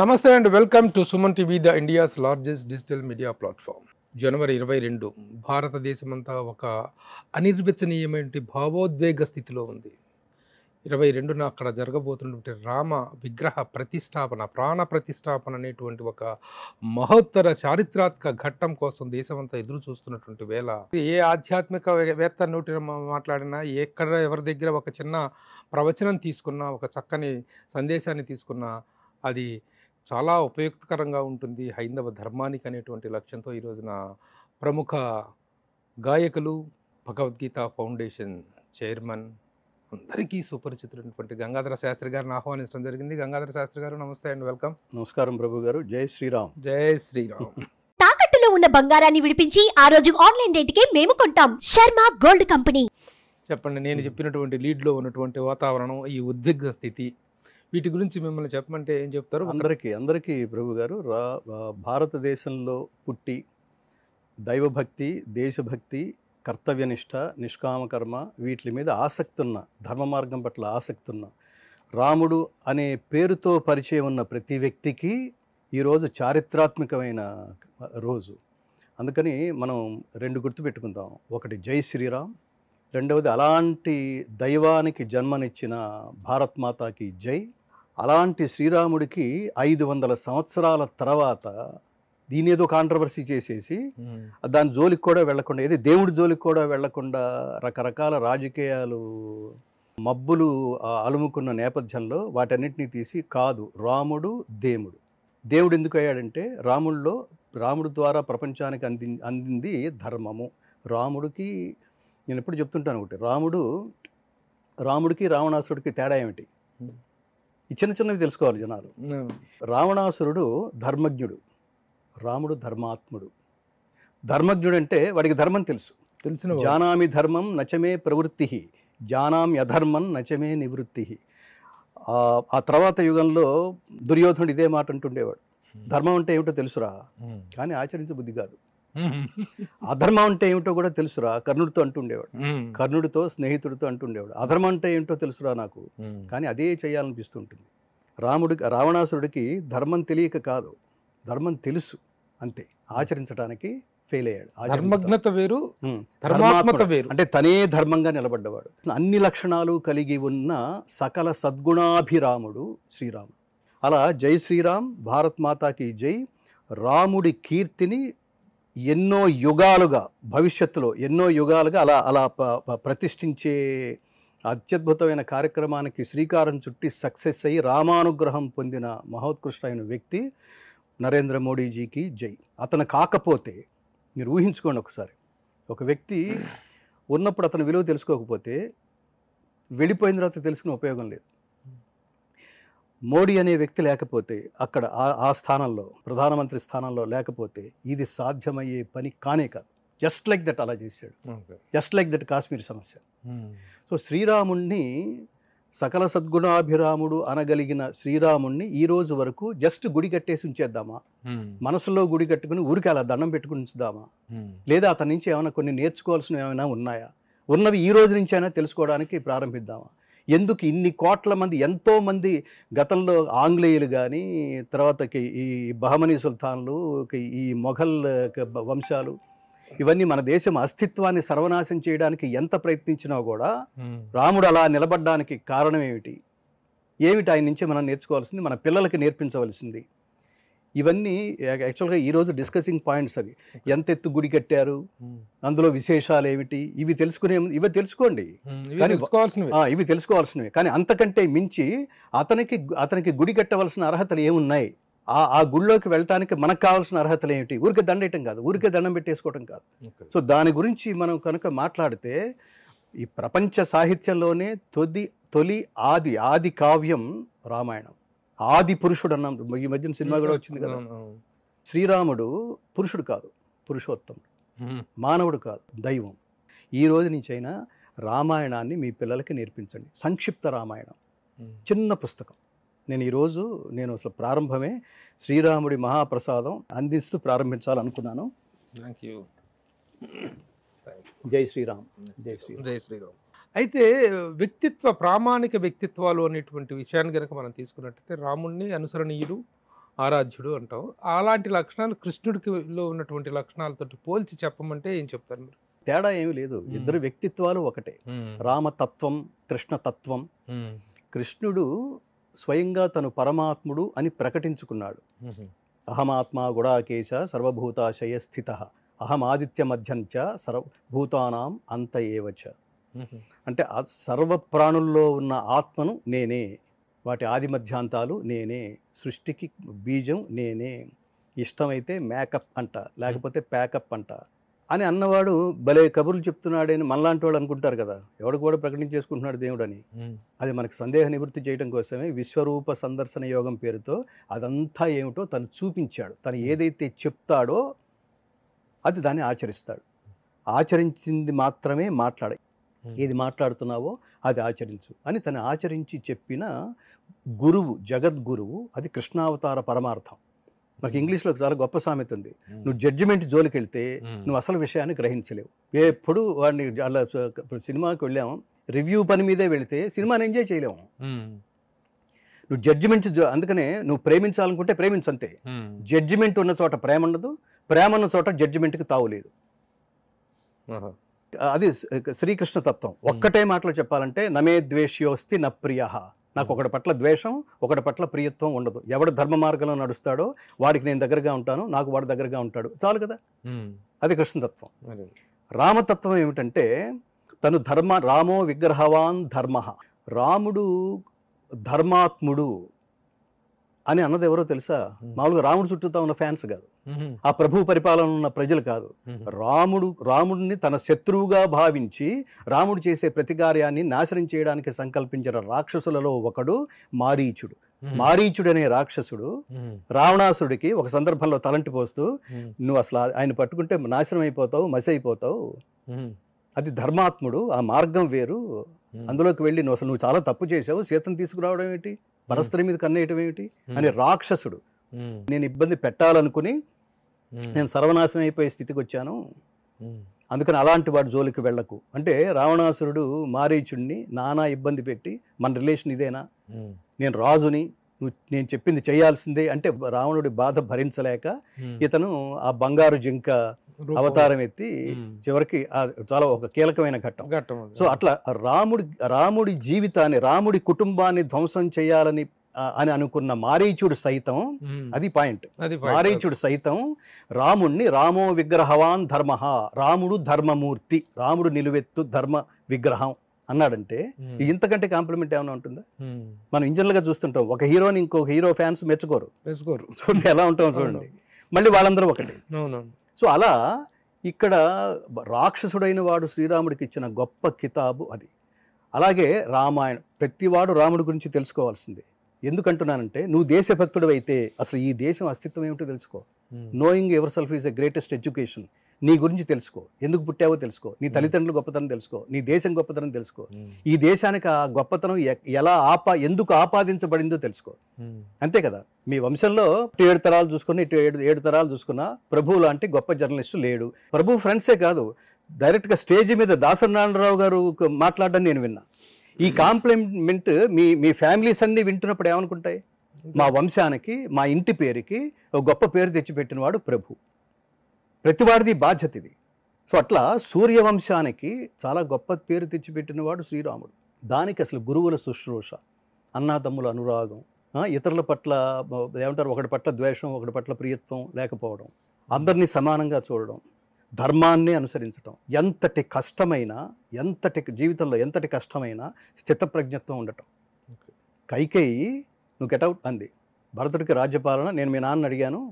నమస్తే and welcome to Suman TV the India's largest digital media platform జనవరి ఇరవై రెండు భారతదేశమంతా ఒక అనిర్వచనీయమైన భావోద్వేగ స్థితిలో ఉంది ఇరవై రెండున అక్కడ జరగబోతున్నటువంటి రామ విగ్రహ ప్రతిష్టాపన ప్రాణ ప్రతిష్టాపన అనేటువంటి ఒక మహోత్తర చారిత్రాత్మక ఘట్టం కోసం దేశమంతా ఎదురు చూస్తున్నటువంటి వేళ ఏ ఆధ్యాత్మిక వేత్త నోటి మాట్లాడినా ఎక్కడ ఎవరి దగ్గర ఒక చిన్న ప్రవచనం తీసుకున్నా ఒక చక్కని సందేశాన్ని తీసుకున్నా అది చాలా ఉపయుక్తకరంగా ఉంటుంది హైందవ ధర్మానికి అనేటువంటి లక్ష్యంతో ఈరోజున ప్రముఖ గాయకులు భగవద్గీత ఫౌండేషన్ చైర్మన్ అందరికీ సుపరిచితులైనటువంటి గంగాధర శాస్త్రి గారిని ఆహ్వానించడం జరిగింది గంగాధర శాస్త్రి గారు నమస్తే అండి వెల్కమ్ నమస్కారం ప్రభు గారు జై శ్రీరామ్ జై శ్రీరామ్ తాకట్టులో ఉన్న బంగారాన్ని విడిపించి ఆ రోజు ఆన్లైన్ రేటుకే మేము కొంటాం శర్మ గోల్డ్ కంపెనీ చెప్పండి నేను చెప్పినటువంటి లీడ్లో ఉన్నటువంటి వాతావరణం ఈ ఉద్విగ్న స్థితి వీటి గురించి మిమ్మల్ని చెప్పమంటే ఏం చెప్తారు అందరికీ అందరికీ ప్రభు గారు భారతదేశంలో పుట్టి దైవభక్తి దేశభక్తి కర్తవ్యనిష్ట నిష్కామకర్మ వీటి మీద ఆసక్తున్న ధర్మ మార్గం పట్ల ఆసక్తున్న రాముడు అనే పేరుతో పరిచయం ఉన్న ప్రతి వ్యక్తికి ఈరోజు చారిత్రాత్మకమైన రోజు అందుకని మనం రెండు గుర్తు పెట్టుకుందాం ఒకటి జై శ్రీరామ్ రెండవది అలాంటి దైవానికి జన్మనిచ్చిన భారత్మాతాకి మాతాకి జై అలాంటి శ్రీరాముడికి ఐదు వందల సంవత్సరాల తర్వాత దీని ఏదో కాంట్రవర్సీ చేసేసి దాని జోలికి కూడా వెళ్లకుండా ఏదో దేవుడి జోలికి కూడా వెళ్లకుండా రకరకాల రాజకీయాలు మబ్బులు అలుముకున్న నేపథ్యంలో వాటన్నిటినీ తీసి కాదు రాముడు దేవుడు దేవుడు ఎందుకు అయ్యాడంటే రాముడిలో రాముడు ద్వారా ప్రపంచానికి అంది అందింది ధర్మము రాముడికి నేను ఎప్పుడు చెప్తుంటాను ఒకటి రాముడు రాముడికి రావణాసుడికి తేడా ఏమిటి ఈ చిన్న చిన్నవి తెలుసుకోవాలి జనాలు రావణాసురుడు ధర్మజ్ఞుడు రాముడు ధర్మాత్ముడు ధర్మజ్ఞుడు అంటే వాడికి ధర్మం తెలుసు తెలిసిన జానామి ధర్మం నచమే ప్రవృత్తి జానామి అధర్మం నచమే నివృత్తి ఆ తర్వాత యుగంలో దుర్యోధనుడు ఇదే మాట అంటుండేవాడు ధర్మం అంటే ఏమిటో తెలుసురా కానీ ఆచరించే బుద్ధి కాదు అధర్మం అంటే ఏమిటో కూడా తెలుసురా కర్ణుడితో అంటుండేవాడు కర్ణుడితో స్నేహితుడితో అంటుండేవాడు అధర్మం అంటే ఏమిటో తెలుసురా నాకు కానీ అదే చేయాలనిపిస్తుంటుంది రాముడికి రావణాసురుడికి ధర్మం తెలియక కాదు ధర్మం తెలుసు అంతే ఆచరించడానికి ఫెయిల్ అయ్యాడు ధర్మజ్ఞత వేరు వేరు అంటే తనే ధర్మంగా నిలబడ్డవాడు అన్ని లక్షణాలు కలిగి ఉన్న సకల సద్గుణాభిరాముడు శ్రీరాముడు అలా జై శ్రీరామ్ భారత్ మాతాకి జై రాముడి కీర్తిని ఎన్నో యుగాలుగా భవిష్యత్తులో ఎన్నో యుగాలుగా అలా అలా ప్రతిష్ఠించే అత్యద్భుతమైన కార్యక్రమానికి శ్రీకారం చుట్టి సక్సెస్ అయ్యి రామానుగ్రహం పొందిన మహోత్కృష్టమైన వ్యక్తి నరేంద్ర మోడీజీకి జై అతను కాకపోతే మీరు ఊహించుకోండి ఒకసారి ఒక వ్యక్తి ఉన్నప్పుడు అతని విలువ తెలుసుకోకపోతే వెళ్ళిపోయిన తర్వాత తెలుసుకునే ఉపయోగం లేదు మోడీ అనే వ్యక్తి లేకపోతే అక్కడ ఆ స్థానంలో ప్రధానమంత్రి స్థానంలో లేకపోతే ఇది సాధ్యమయ్యే పని కానే కాదు జస్ట్ లైక్ దట్ అలా చేశాడు జస్ట్ లైక్ దట్ కాశ్మీర్ సమస్య సో hmm. శ్రీరాముణ్ణి సకల సద్గుణాభిరాముడు అనగలిగిన శ్రీరాముణ్ణి ఈ రోజు వరకు జస్ట్ గుడి కట్టేసి ఉంచేద్దామా hmm. మనసులో గుడి కట్టుకుని ఊరికి అలా దండం పెట్టుకుని ఉంచుదామా hmm. లేదా అతని నుంచి ఏమైనా కొన్ని నేర్చుకోవాల్సినవి ఏమైనా ఉన్నాయా ఉన్నవి ఈ రోజు నుంచి అయినా తెలుసుకోవడానికి ప్రారంభిద్దామా ఎందుకు ఇన్ని కోట్ల మంది ఎంతోమంది గతంలో ఆంగ్లేయులు కానీ తర్వాత ఈ బహమనీ సుల్తాన్లు ఈ మొఘల్ వంశాలు ఇవన్నీ మన దేశం అస్తిత్వాన్ని సర్వనాశం చేయడానికి ఎంత ప్రయత్నించినా కూడా రాముడు అలా నిలబడడానికి కారణం ఏమిటి ఏమిటి ఆయన నుంచి మనం నేర్చుకోవాల్సింది మన పిల్లలకి నేర్పించవలసింది ఇవన్నీ యాక్చువల్గా ఈరోజు డిస్కసింగ్ పాయింట్స్ అది ఎంత ఎత్తు గుడి కట్టారు అందులో విశేషాలు ఏమిటి ఇవి తెలుసుకునే ఇవి తెలుసుకోండి కానీ ఇవి తెలుసుకోవాల్సినవి కానీ అంతకంటే మించి అతనికి అతనికి గుడి కట్టవలసిన అర్హతలు ఏమున్నాయి ఆ ఆ గుళ్ళోకి వెళ్ళటానికి మనకు కావాల్సిన అర్హతలు ఏమిటి ఊరికే దండేయటం కాదు ఊరికే దండం పెట్టేసుకోవటం కాదు సో దాని గురించి మనం కనుక మాట్లాడితే ఈ ప్రపంచ సాహిత్యంలోనే తొది తొలి ఆది ఆది కావ్యం రామాయణం ఆది పురుషుడు అన్నాం ఈ మధ్యన సినిమా కూడా వచ్చింది కదా శ్రీరాముడు పురుషుడు కాదు పురుషోత్తముడు మానవుడు కాదు దైవం ఈ రోజు నుంచైనా రామాయణాన్ని మీ పిల్లలకి నేర్పించండి సంక్షిప్త రామాయణం చిన్న పుస్తకం నేను ఈరోజు నేను అసలు ప్రారంభమే శ్రీరాముడి మహాప్రసాదం అందిస్తూ ప్రారంభించాలనుకున్నాను థ్యాంక్ యూ జై శ్రీరామ్ జై శ్రీరామ్ జై శ్రీరామ్ అయితే వ్యక్తిత్వ ప్రామాణిక వ్యక్తిత్వాలు అనేటువంటి విషయాన్ని కనుక మనం తీసుకున్నట్టయితే రాముణ్ణి అనుసరణీయుడు ఆరాధ్యుడు అంటాం అలాంటి లక్షణాలు కృష్ణుడికిలో ఉన్నటువంటి లక్షణాలతో పోల్చి చెప్పమంటే ఏం చెప్తారు మీరు తేడా ఏమి లేదు ఇద్దరు వ్యక్తిత్వాలు ఒకటే రామతత్వం కృష్ణతత్వం కృష్ణుడు స్వయంగా తను పరమాత్ముడు అని ప్రకటించుకున్నాడు అహమాత్మా గుడాకేశ సర్వభూతాశయ స్థిత అహమాదిత్య మధ్యంచ సర్వభూతానాం అంత ఏవచ అంటే సర్వ ప్రాణుల్లో ఉన్న ఆత్మను నేనే వాటి ఆది మధ్యాంతాలు నేనే సృష్టికి బీజం నేనే ఇష్టమైతే మేకప్ అంట లేకపోతే ప్యాకప్ అంట అని అన్నవాడు భలే కబుర్లు చెప్తున్నాడని మనలాంటి వాడు అనుకుంటారు కదా ఎవడు కూడా ప్రకటించేసుకుంటున్నాడు దేవుడు అని అది మనకు సందేహ నివృత్తి చేయడం కోసమే విశ్వరూప సందర్శన యోగం పేరుతో అదంతా ఏమిటో తను చూపించాడు తను ఏదైతే చెప్తాడో అది దాన్ని ఆచరిస్తాడు ఆచరించింది మాత్రమే మాట్లాడే ఏది మాట్లాడుతున్నావో అది ఆచరించు అని తను ఆచరించి చెప్పిన గురువు జగద్గురువు అది కృష్ణావతార పరమార్థం మనకి ఇంగ్లీష్లో చాలా గొప్ప సామెత ఉంది నువ్వు జడ్జిమెంట్ జోలికి వెళ్తే నువ్వు అసలు విషయాన్ని గ్రహించలేవు ఎప్పుడు వాడిని అలా సినిమాకి వెళ్ళాము రివ్యూ పని మీదే వెళితే సినిమాని ఎంజాయ్ చేయలేము నువ్వు జడ్జిమెంట్ అందుకనే నువ్వు ప్రేమించాలనుకుంటే ప్రేమించంతే జడ్జిమెంట్ ఉన్న చోట ప్రేమ ఉండదు ప్రేమ ఉన్న చోట జడ్జిమెంట్కి తావులేదు అది శ్రీకృష్ణ తత్వం ఒక్కటే మాటలు చెప్పాలంటే నమే ద్వేష్యోస్తి న ప్రియ నాకు ఒకటి పట్ల ద్వేషం ఒకటి పట్ల ప్రియత్వం ఉండదు ఎవడు ధర్మ మార్గంలో నడుస్తాడో వాడికి నేను దగ్గరగా ఉంటాను నాకు వాడు దగ్గరగా ఉంటాడు చాలు కదా అది కృష్ణతత్వం రామతత్వం ఏమిటంటే తను ధర్మ రామో విగ్రహవాన్ ధర్మ రాముడు ధర్మాత్ముడు అని అన్నది ఎవరో తెలుసా మామూలుగా రాముడు చుట్టూతో ఉన్న ఫ్యాన్స్ కాదు ఆ ప్రభు పరిపాలన ఉన్న ప్రజలు కాదు రాముడు రాముడిని తన శత్రువుగా భావించి రాముడు చేసే ప్రతి కార్యాన్ని నాశనం చేయడానికి సంకల్పించిన రాక్షసులలో ఒకడు మారీచుడు మారీచుడు అనే రాక్షసుడు రావణాసుడికి ఒక సందర్భంలో తలంటి పోస్తూ నువ్వు అసలు ఆయన పట్టుకుంటే నాశనం అయిపోతావు మసి అయిపోతావు అది ధర్మాత్ముడు ఆ మార్గం వేరు అందులోకి వెళ్ళి నువ్వు అసలు నువ్వు చాలా తప్పు చేసావు సీతను తీసుకురావడం ఏంటి పరస్త్రీ మీద కన్నేయటం ఏమిటి అని రాక్షసుడు నేను ఇబ్బంది పెట్టాలనుకుని నేను సర్వనాశనం అయిపోయే స్థితికి వచ్చాను అందుకని అలాంటి వాడు జోలికి వెళ్ళకు అంటే రావణాసురుడు మారీచుడిని నానా ఇబ్బంది పెట్టి మన రిలేషన్ ఇదేనా నేను రాజుని నేను చెప్పింది చేయాల్సిందే అంటే రావణుడి బాధ భరించలేక ఇతను ఆ బంగారు జింక అవతారం ఎత్తి చివరికి చాలా ఒక కీలకమైన ఘట్టం సో అట్లా రాముడి రాముడి జీవితాన్ని రాముడి కుటుంబాన్ని ధ్వంసం చేయాలని అని అనుకున్న మారీచుడు సైతం అది పాయింట్ మారీచుడు సైతం రాముణ్ణి రామో విగ్రహవాన్ ధర్మ రాముడు ధర్మమూర్తి రాముడు నిలువెత్తు ధర్మ విగ్రహం అన్నాడంటే ఇంతకంటే కాంప్లిమెంట్ ఏమైనా ఉంటుందా మనం గా చూస్తుంటాం ఒక హీరోని ఇంకో హీరో ఫ్యాన్స్ మెచ్చుకోరు మెచ్చుకోరు చూడండి ఎలా ఉంటాం చూడండి మళ్ళీ వాళ్ళందరూ ఒకటి సో అలా ఇక్కడ రాక్షసుడైన వాడు శ్రీరాముడికి ఇచ్చిన గొప్ప కితాబు అది అలాగే రామాయణం ప్రతివాడు రాముడి గురించి తెలుసుకోవాల్సింది ఎందుకంటున్నానంటే నువ్వు దేశభక్తుడు అయితే అసలు ఈ దేశం అస్తిత్వం ఏమిటో తెలుసుకో knowing ever self is the greatest education నీ గురించి తెలుసుకో ఎందుకు పుట్టావో తెలుసుకో నీ తల్లిదండ్రులు గొప్పతనం తెలుసుకో నీ దేశం గొప్పతనం తెలుసుకో ఈ దేశానికి ఆ గొప్పతనం ఎలా ఆపా ఎందుకు ఆపాదించబడిందో తెలుసుకో అంతే కదా మీ వంశంలో ఇటు ఏడు తరాలు చూసుకున్న ఇటు ఏడు ఏడు తరాలు చూసుకున్న ప్రభు లాంటి గొప్ప జర్నలిస్టు లేడు ప్రభు ఫ్రెండ్సే కాదు డైరెక్ట్గా స్టేజ్ మీద దాసనారాయణరావు గారు మాట్లాడడం నేను విన్నా ఈ కాంప్లిమెంట్ మీ మీ ఫ్యామిలీస్ అన్నీ వింటున్నప్పుడు ఏమనుకుంటాయి మా వంశానికి మా ఇంటి పేరుకి ఒక గొప్ప పేరు తెచ్చిపెట్టినవాడు ప్రభు ప్రతివాడిది బాధ్యత ఇది సో అట్లా సూర్యవంశానికి చాలా గొప్ప పేరు తెచ్చిపెట్టినవాడు శ్రీరాముడు దానికి అసలు గురువుల శుశ్రూష అన్నాదమ్ముల అనురాగం ఇతరుల పట్ల ఏమంటారు ఒకటి పట్ల ద్వేషం ఒకటి పట్ల ప్రియత్వం లేకపోవడం అందరినీ సమానంగా చూడడం ధర్మాన్ని అనుసరించడం ఎంతటి కష్టమైన ఎంతటి జీవితంలో ఎంతటి కష్టమైన స్థితప్రజ్ఞత్వం ఉండటం కైకేయి నువ్వు గెటౌట్ అంది భరతుడికి రాజ్యపాలన నేను మీ నాన్న అడిగాను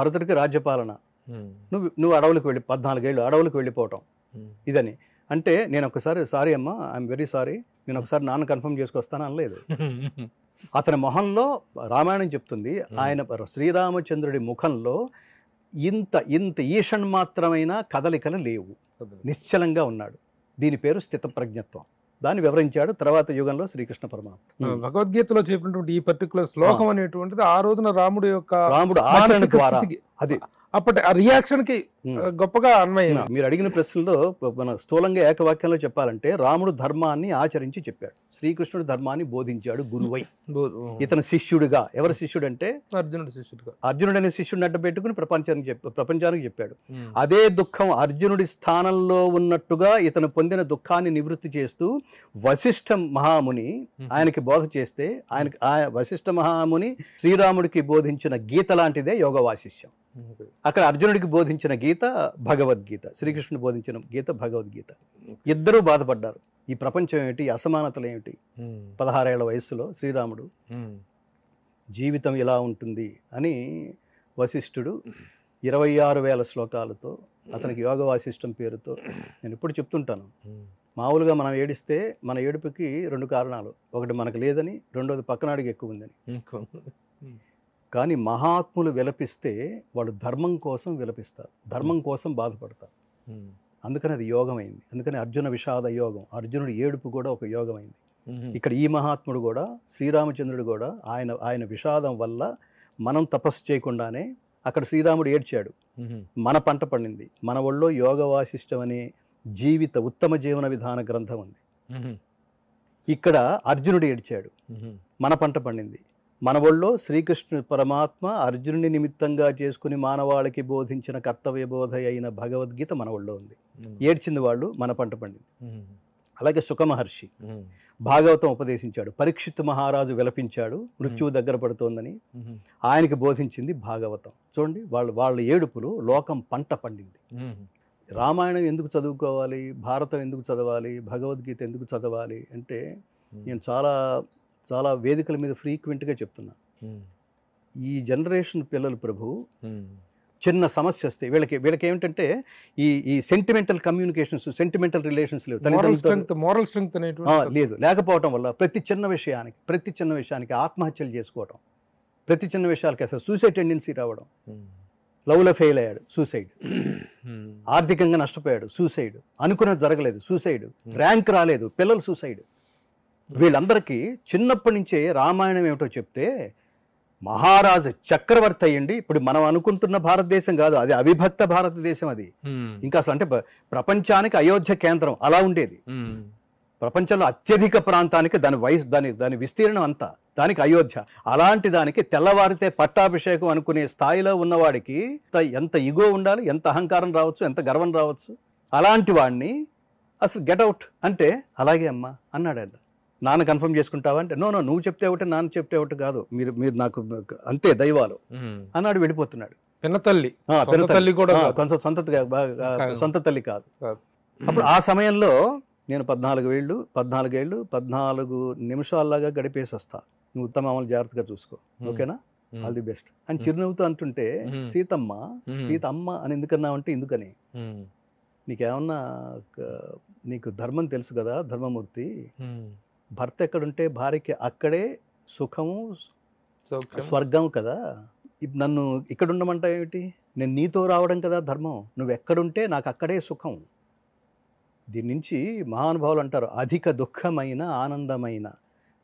భరతుడికి రాజ్యపాలన నువ్వు నువ్వు అడవులకు వెళ్ళి పద్నాలుగేళ్ళు అడవులకు వెళ్ళిపోవటం ఇదని అంటే నేను ఒకసారి సారీ అమ్మా ఐఎమ్ వెరీ సారీ నేను ఒకసారి నాన్న కన్ఫర్మ్ చేసుకొస్తాను అనలేదు అతని మొహంలో రామాయణం చెప్తుంది ఆయన శ్రీరామచంద్రుడి ముఖంలో ఇంత ఇంత మాత్రమైన కదలికలు లేవు నిశ్చలంగా ఉన్నాడు దీని పేరు స్థిత ప్రజ్ఞత్వం దాన్ని వివరించాడు తర్వాత యుగంలో శ్రీకృష్ణ పరమాత్మ భగవద్గీతలో చెప్పినటువంటి ఈ పర్టికులర్ శ్లోకం అనేటువంటిది ఆ రోజున రాముడు యొక్క రాముడు ఆచరణ ద్వారా అది అప్పటి ఆ రియాక్షన్ కి గొప్పగా అన్వయం మీరు అడిగిన ప్రశ్నలో మన స్థూలంగా ఏకవాక్యంలో చెప్పాలంటే రాముడు ధర్మాన్ని ఆచరించి చెప్పాడు శ్రీకృష్ణుడు ధర్మాన్ని బోధించాడు గురువై ఇతను శిష్యుడిగా ఎవరి శిష్యుడు అంటే అర్జునుడు శిష్యుడుగా అర్జునుడు అనే శిష్యుడిని అడ్డ పెట్టుకుని ప్రపంచానికి చెప్ప ప్రపంచానికి చెప్పాడు అదే దుఃఖం అర్జునుడి స్థానంలో ఉన్నట్టుగా ఇతను పొందిన దుఃఖాన్ని నివృత్తి చేస్తూ వశిష్ఠ మహాముని ఆయనకి బోధ చేస్తే ఆయనకి వశిష్ఠ మహాముని శ్రీరాముడికి బోధించిన గీత లాంటిదే యోగ వాశిష్యం అక్కడ అర్జునుడికి బోధించిన గీత భగవద్గీత శ్రీకృష్ణుడు బోధించిన గీత భగవద్గీత ఇద్దరూ బాధపడ్డారు ఈ ప్రపంచం ఏమిటి అసమానతలు ఏమిటి పదహారేళ్ల వయస్సులో శ్రీరాముడు జీవితం ఇలా ఉంటుంది అని వశిష్ఠుడు ఇరవై ఆరు వేల శ్లోకాలతో అతనికి యోగ వాసిష్టం పేరుతో నేను ఇప్పుడు చెప్తుంటాను మామూలుగా మనం ఏడిస్తే మన ఏడుపుకి రెండు కారణాలు ఒకటి మనకు లేదని రెండోది పక్కనాడికి ఎక్కువ ఉందని కానీ మహాత్ములు విలపిస్తే వాళ్ళు ధర్మం కోసం విలపిస్తారు ధర్మం hmm. కోసం బాధపడతారు hmm. అందుకని అది యోగం అయింది అందుకని అర్జున విషాద యోగం అర్జునుడి ఏడుపు కూడా ఒక యోగం అయింది hmm. ఇక్కడ ఈ మహాత్ముడు కూడా శ్రీరామచంద్రుడు కూడా ఆయన ఆయన విషాదం వల్ల మనం తపస్సు చేయకుండానే అక్కడ శ్రీరాముడు ఏడ్చాడు మన పంట పండింది మన ఒళ్ళో యోగ వాసిష్టం అనే జీవిత ఉత్తమ జీవన విధాన గ్రంథం ఉంది ఇక్కడ అర్జునుడు ఏడ్చాడు మన పంట పండింది మన ఒళ్ళో శ్రీకృష్ణుడు పరమాత్మ అర్జునుని నిమిత్తంగా చేసుకుని మానవాళికి బోధించిన కర్తవ్య బోధ అయిన భగవద్గీత మన ఒళ్ళో ఉంది ఏడ్చింది వాళ్ళు మన పంట పండింది అలాగే సుఖమహర్షి భాగవతం ఉపదేశించాడు పరీక్షిత్ మహారాజు విలపించాడు మృత్యువు దగ్గర పడుతోందని ఆయనకి బోధించింది భాగవతం చూడండి వాళ్ళు వాళ్ళ ఏడుపులు లోకం పంట పండింది రామాయణం ఎందుకు చదువుకోవాలి భారతం ఎందుకు చదవాలి భగవద్గీత ఎందుకు చదవాలి అంటే నేను చాలా చాలా వేదికల మీద ఫ్రీక్వెంట్గా చెప్తున్నా ఈ జనరేషన్ పిల్లలు ప్రభు చిన్న సమస్య వస్తే వీళ్ళకి వీళ్ళకి ఏమిటంటే ఈ ఈ సెంటిమెంటల్ కమ్యూనికేషన్స్ సెంటిమెంటల్ రిలేషన్స్ లేవు మోరల్ స్ట్రెంగ్త్ లేదు లేకపోవటం వల్ల ప్రతి చిన్న విషయానికి ప్రతి చిన్న విషయానికి ఆత్మహత్యలు చేసుకోవటం ప్రతి చిన్న విషయాలకి అసలు సూసైడ్ టెండెన్సీ రావడం లవ్లో ఫెయిల్ అయ్యాడు సూసైడ్ ఆర్థికంగా నష్టపోయాడు సూసైడ్ అనుకున్నది జరగలేదు సూసైడ్ ర్యాంక్ రాలేదు పిల్లలు సూసైడ్ వీళ్ళందరికీ చిన్నప్పటి నుంచే రామాయణం ఏమిటో చెప్తే మహారాజు చక్రవర్తి అయ్యండి ఇప్పుడు మనం అనుకుంటున్న భారతదేశం కాదు అది అవిభక్త భారతదేశం అది ఇంకా అసలు అంటే ప్రపంచానికి అయోధ్య కేంద్రం అలా ఉండేది ప్రపంచంలో అత్యధిక ప్రాంతానికి దాని వయసు దాని దాని విస్తీర్ణం అంతా దానికి అయోధ్య అలాంటి దానికి తెల్లవారితే పట్టాభిషేకం అనుకునే స్థాయిలో ఉన్నవాడికి ఎంత ఇగో ఉండాలి ఎంత అహంకారం రావచ్చు ఎంత గర్వం రావచ్చు అలాంటి వాడిని అసలు గెట్అవుట్ అంటే అలాగే అమ్మా అన్నాడు నాన్న కన్ఫర్మ్ చేసుకుంటావా అంటే నో నో నువ్వు చెప్తే ఒకటి నాన్న చెప్తే ఒకటి కాదు మీరు మీరు నాకు అంతే దైవాలు అన్నాడు వెళ్ళిపోతున్నాడు పిన్నతల్లి పిన్నతల్లి కూడా కొంచెం సొంత సొంత తల్లి కాదు అప్పుడు ఆ సమయంలో నేను పద్నాలుగు వేళ్ళు పద్నాలుగు ఏళ్ళు పద్నాలుగు నిమిషాల్లాగా గడిపేసి వస్తా నువ్వు ఉత్తమామలు జాగ్రత్తగా చూసుకో ఓకేనా ఆల్ ది బెస్ట్ అని చిరునవ్వుతూ అంటుంటే సీతమ్మ సీతమ్మ అని ఎందుకన్నా అంటే ఎందుకని నీకేమన్నా నీకు ధర్మం తెలుసు కదా ధర్మమూర్తి భర్త ఎక్కడుంటే భార్యకి అక్కడే సుఖము స్వర్గం కదా నన్ను ఇక్కడ ఉండమంటా ఏమిటి నేను నీతో రావడం కదా ధర్మం నువ్వు ఎక్కడుంటే నాకు అక్కడే సుఖం దీని నుంచి మహానుభావులు అంటారు అధిక దుఃఖమైన ఆనందమైన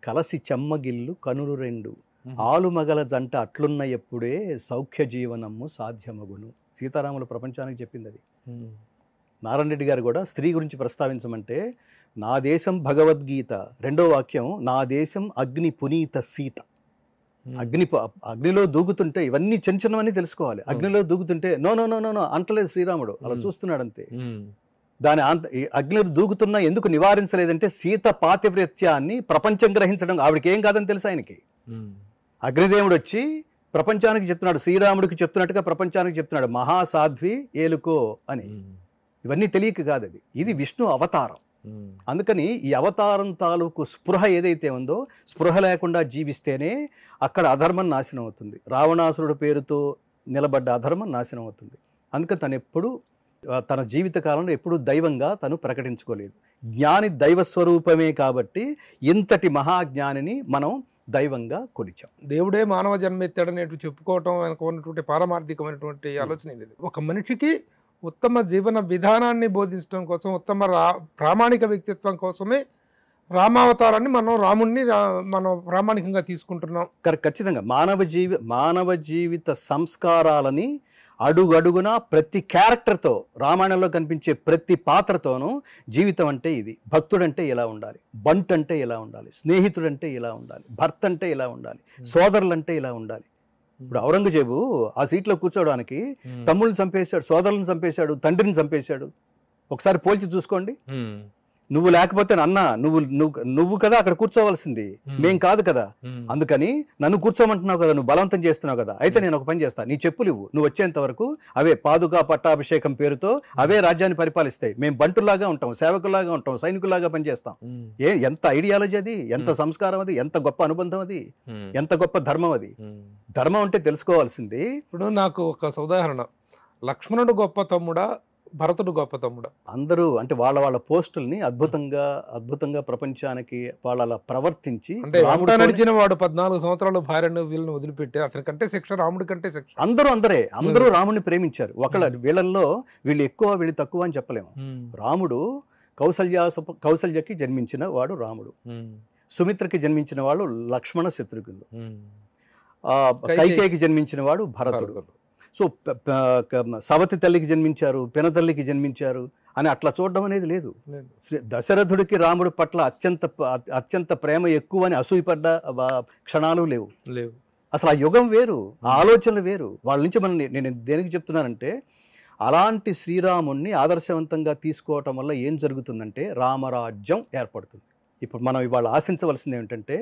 కలసి చెమ్మగిల్లు కనులు రెండు ఆలుమగల జంట అట్లున్న ఎప్పుడే సౌఖ్య జీవనము సాధ్యమగును సీతారాములు ప్రపంచానికి చెప్పింది అది నారాయణ రెడ్డి గారు కూడా స్త్రీ గురించి ప్రస్తావించమంటే నా దేశం భగవద్గీత రెండో వాక్యం నా దేశం అగ్ని పునీత సీత అగ్ని అగ్నిలో దూకుతుంటే ఇవన్నీ చిన్న చిన్నవని తెలుసుకోవాలి అగ్నిలో దూకుతుంటే no no no no no అంటలేదు శ్రీరాముడు అలా చూస్తున్నాడు అంతే దాని అగ్ని దూకుతున్నా ఎందుకు నివారించలేదంటే సీత పాతివ్రత్యాన్ని ప్రపంచం గ్రహించడం ఆవిడకి ఏం కాదని తెలుసు ఆయనకి అగ్నిదేవుడు వచ్చి ప్రపంచానికి చెప్తున్నాడు శ్రీరాముడికి చెప్తున్నట్టుగా ప్రపంచానికి చెప్తున్నాడు మహాసాధ్వి ఏలుకో అని ఇవన్నీ తెలియక కాదు అది ఇది విష్ణు అవతారం అందుకని ఈ అవతారం తాలూకు స్పృహ ఏదైతే ఉందో స్పృహ లేకుండా జీవిస్తేనే అక్కడ అధర్మం నాశనం అవుతుంది రావణాసురుడు పేరుతో నిలబడ్డ అధర్మం నాశనం అవుతుంది అందుకని తను ఎప్పుడు తన జీవితకాలంలో ఎప్పుడూ దైవంగా తను ప్రకటించుకోలేదు జ్ఞాని దైవ స్వరూపమే కాబట్టి ఇంతటి మహాజ్ఞానిని మనం దైవంగా కొలిచాం దేవుడే మానవ జన్మెత్తాడనేటు చెప్పుకోవటం వెనక ఉన్నటువంటి పారమార్థికమైనటువంటి ఆలోచన ఇది ఒక మనిషికి ఉత్తమ జీవన విధానాన్ని బోధించడం కోసం ఉత్తమ రా ప్రామాణిక వ్యక్తిత్వం కోసమే రామావతారాన్ని మనం రాముణ్ణి మనం ప్రామాణికంగా తీసుకుంటున్నాం ఖచ్చితంగా మానవ జీవి మానవ జీవిత సంస్కారాలని అడుగడుగున ప్రతి క్యారెక్టర్తో రామాయణంలో కనిపించే ప్రతి పాత్రతోనూ జీవితం అంటే ఇది భక్తుడంటే ఇలా ఉండాలి బంట్ అంటే ఇలా ఉండాలి స్నేహితుడంటే ఇలా ఉండాలి భర్త అంటే ఇలా ఉండాలి సోదరులంటే ఇలా ఉండాలి ఇప్పుడు ఔరంగజేబు ఆ సీట్లో కూర్చోవడానికి తమ్ముళ్ళని చంపేశాడు సోదరులను చంపేశాడు తండ్రిని చంపేశాడు ఒకసారి పోల్చి చూసుకోండి నువ్వు లేకపోతే అన్న నువ్వు నువ్వు కదా అక్కడ కూర్చోవలసింది మేం కాదు కదా అందుకని నన్ను కూర్చోమంటున్నావు కదా నువ్వు బలవంతం చేస్తున్నావు కదా అయితే నేను ఒక పని చేస్తాను నీ చెప్పులు ఇవ్వు నువ్వు వచ్చేంత వరకు అవే పాదుగా పట్టాభిషేకం పేరుతో అవే రాజ్యాన్ని పరిపాలిస్తాయి మేము బంటులాగా ఉంటాం సేవకులాగా ఉంటాం సైనికులాగా పనిచేస్తాం ఏ ఎంత ఐడియాలజీ అది ఎంత సంస్కారం అది ఎంత గొప్ప అనుబంధం అది ఎంత గొప్ప ధర్మం అది ధర్మం అంటే తెలుసుకోవాల్సింది ఇప్పుడు నాకు ఒక ఉదాహరణ లక్ష్మణుడు గొప్ప తమ్ముడా భరతుడు గొప్ప తమ్ముడు అందరూ అంటే వాళ్ళ వాళ్ళ పోస్టుల్ని అద్భుతంగా అద్భుతంగా ప్రపంచానికి వాళ్ళ ప్రవర్తించి రాముడు నడిచిన వాడు పద్నాలుగు సంవత్సరాలు భార్యను వీళ్ళని వదిలిపెట్టి అతని కంటే శిక్ష రాముడి కంటే శిక్ష అందరూ అందరే అందరూ రాముడిని ప్రేమించారు ఒకళ్ళ వీళ్ళల్లో వీళ్ళు ఎక్కువ వీళ్ళు తక్కువ అని చెప్పలేము రాముడు కౌసల్య కౌసల్యకి జన్మించిన వాడు రాముడు సుమిత్రకి జన్మించిన వాడు లక్ష్మణ శత్రుఘ్నుడు కైకేకి జన్మించిన వాడు భరతుడు సో సవతి తల్లికి జన్మించారు తల్లికి జన్మించారు అని అట్లా చూడడం అనేది లేదు శ్రీ దశరథుడికి రాముడి పట్ల అత్యంత అత్యంత ప్రేమ ఎక్కువ అని అసూయపడ్డ క్షణాలు లేవు లేవు అసలు ఆ యుగం వేరు ఆలోచనలు వేరు వాళ్ళ నుంచి మనం నేను దేనికి చెప్తున్నానంటే అలాంటి శ్రీరాముణ్ణి ఆదర్శవంతంగా తీసుకోవటం వల్ల ఏం జరుగుతుందంటే రామరాజ్యం ఏర్పడుతుంది ఇప్పుడు మనం ఇవాళ ఆశించవలసింది ఏమిటంటే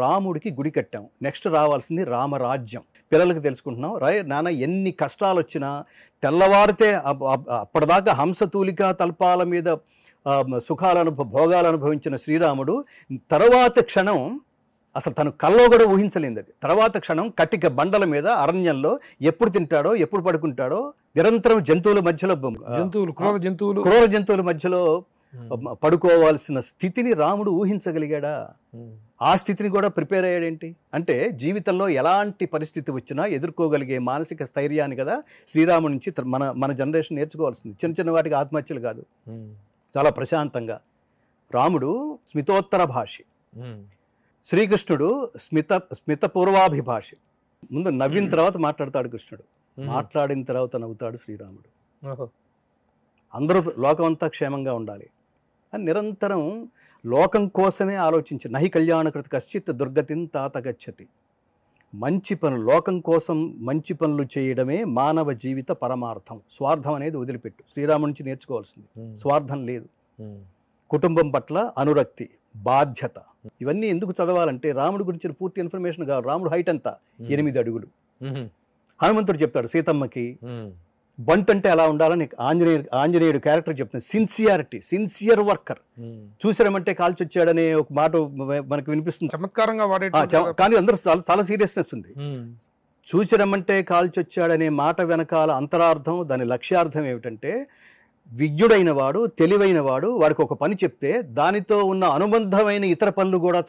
రాముడికి గుడి కట్టాం నెక్స్ట్ రావాల్సింది రామరాజ్యం పిల్లలకు తెలుసుకుంటున్నాం రాయ్ నాన్న ఎన్ని కష్టాలు వచ్చినా తెల్లవారితే అప్పటిదాకా హంసతూలిక తల్పాల మీద సుఖాలు అనుభవ భోగాలు అనుభవించిన శ్రీరాముడు తర్వాత క్షణం అసలు తను కల్లో కూడా ఊహించలేంది అది తర్వాత క్షణం కటిక బండల మీద అరణ్యంలో ఎప్పుడు తింటాడో ఎప్పుడు పడుకుంటాడో నిరంతరం జంతువుల మధ్యలో జంతువులు క్రూర జంతువులు క్రూర జంతువుల మధ్యలో పడుకోవాల్సిన స్థితిని రాముడు ఊహించగలిగాడా ఆ స్థితిని కూడా ప్రిపేర్ అయ్యాడేంటి అంటే జీవితంలో ఎలాంటి పరిస్థితి వచ్చినా ఎదుర్కోగలిగే మానసిక స్థైర్యాన్ని కదా శ్రీరాముడి నుంచి మన మన జనరేషన్ నేర్చుకోవాల్సింది చిన్న చిన్న వాటికి ఆత్మహత్యలు కాదు చాలా ప్రశాంతంగా రాముడు స్మితోత్తర భాషి శ్రీకృష్ణుడు స్మిత స్మిత ముందు నవ్విన తర్వాత మాట్లాడతాడు కృష్ణుడు మాట్లాడిన తర్వాత నవ్వుతాడు శ్రీరాముడు అందరూ లోకమంతా క్షేమంగా ఉండాలి నిరంతరం లోకం కోసమే ఆలోచించి నహి కళ్యాణకృత కశ్చిత్ దుర్గతిని తాతగచ్చతి మంచి పనులు లోకం కోసం మంచి పనులు చేయడమే మానవ జీవిత పరమార్థం స్వార్థం అనేది వదిలిపెట్టు శ్రీరాముడి నుంచి నేర్చుకోవాల్సింది స్వార్థం లేదు కుటుంబం పట్ల అనురక్తి బాధ్యత ఇవన్నీ ఎందుకు చదవాలంటే రాముడి గురించిన పూర్తి ఇన్ఫర్మేషన్ కాదు రాముడు హైట్ అంతా ఎనిమిది అడుగులు హనుమంతుడు చెప్తాడు సీతమ్మకి బంట్ అంటే ఎలా ఉండాలని ఆంజనేయుడు ఆంజనేయుడు క్యారెక్టర్ చెప్తున్నాను సిన్సియారిటీ సిన్సియర్ వర్కర్ hmm. చూసారమంటే కాల్చి వచ్చాడనే ఒక మాట మనకు వినిపిస్తుంది చమత్కారంగా వాడే కానీ అందరూ చాలా చాలా సీరియస్నెస్ ఉంది hmm. చూసిరమ్మంటే కాల్చొచ్చాడనే మాట వెనకాల అంతరార్థం దాని లక్ష్యార్థం ఏమిటంటే విద్యుడైన వాడు తెలివైన వాడు వాడికి ఒక పని చెప్తే దానితో ఉన్న అనుబంధమైన ఇతర పనులు కూడా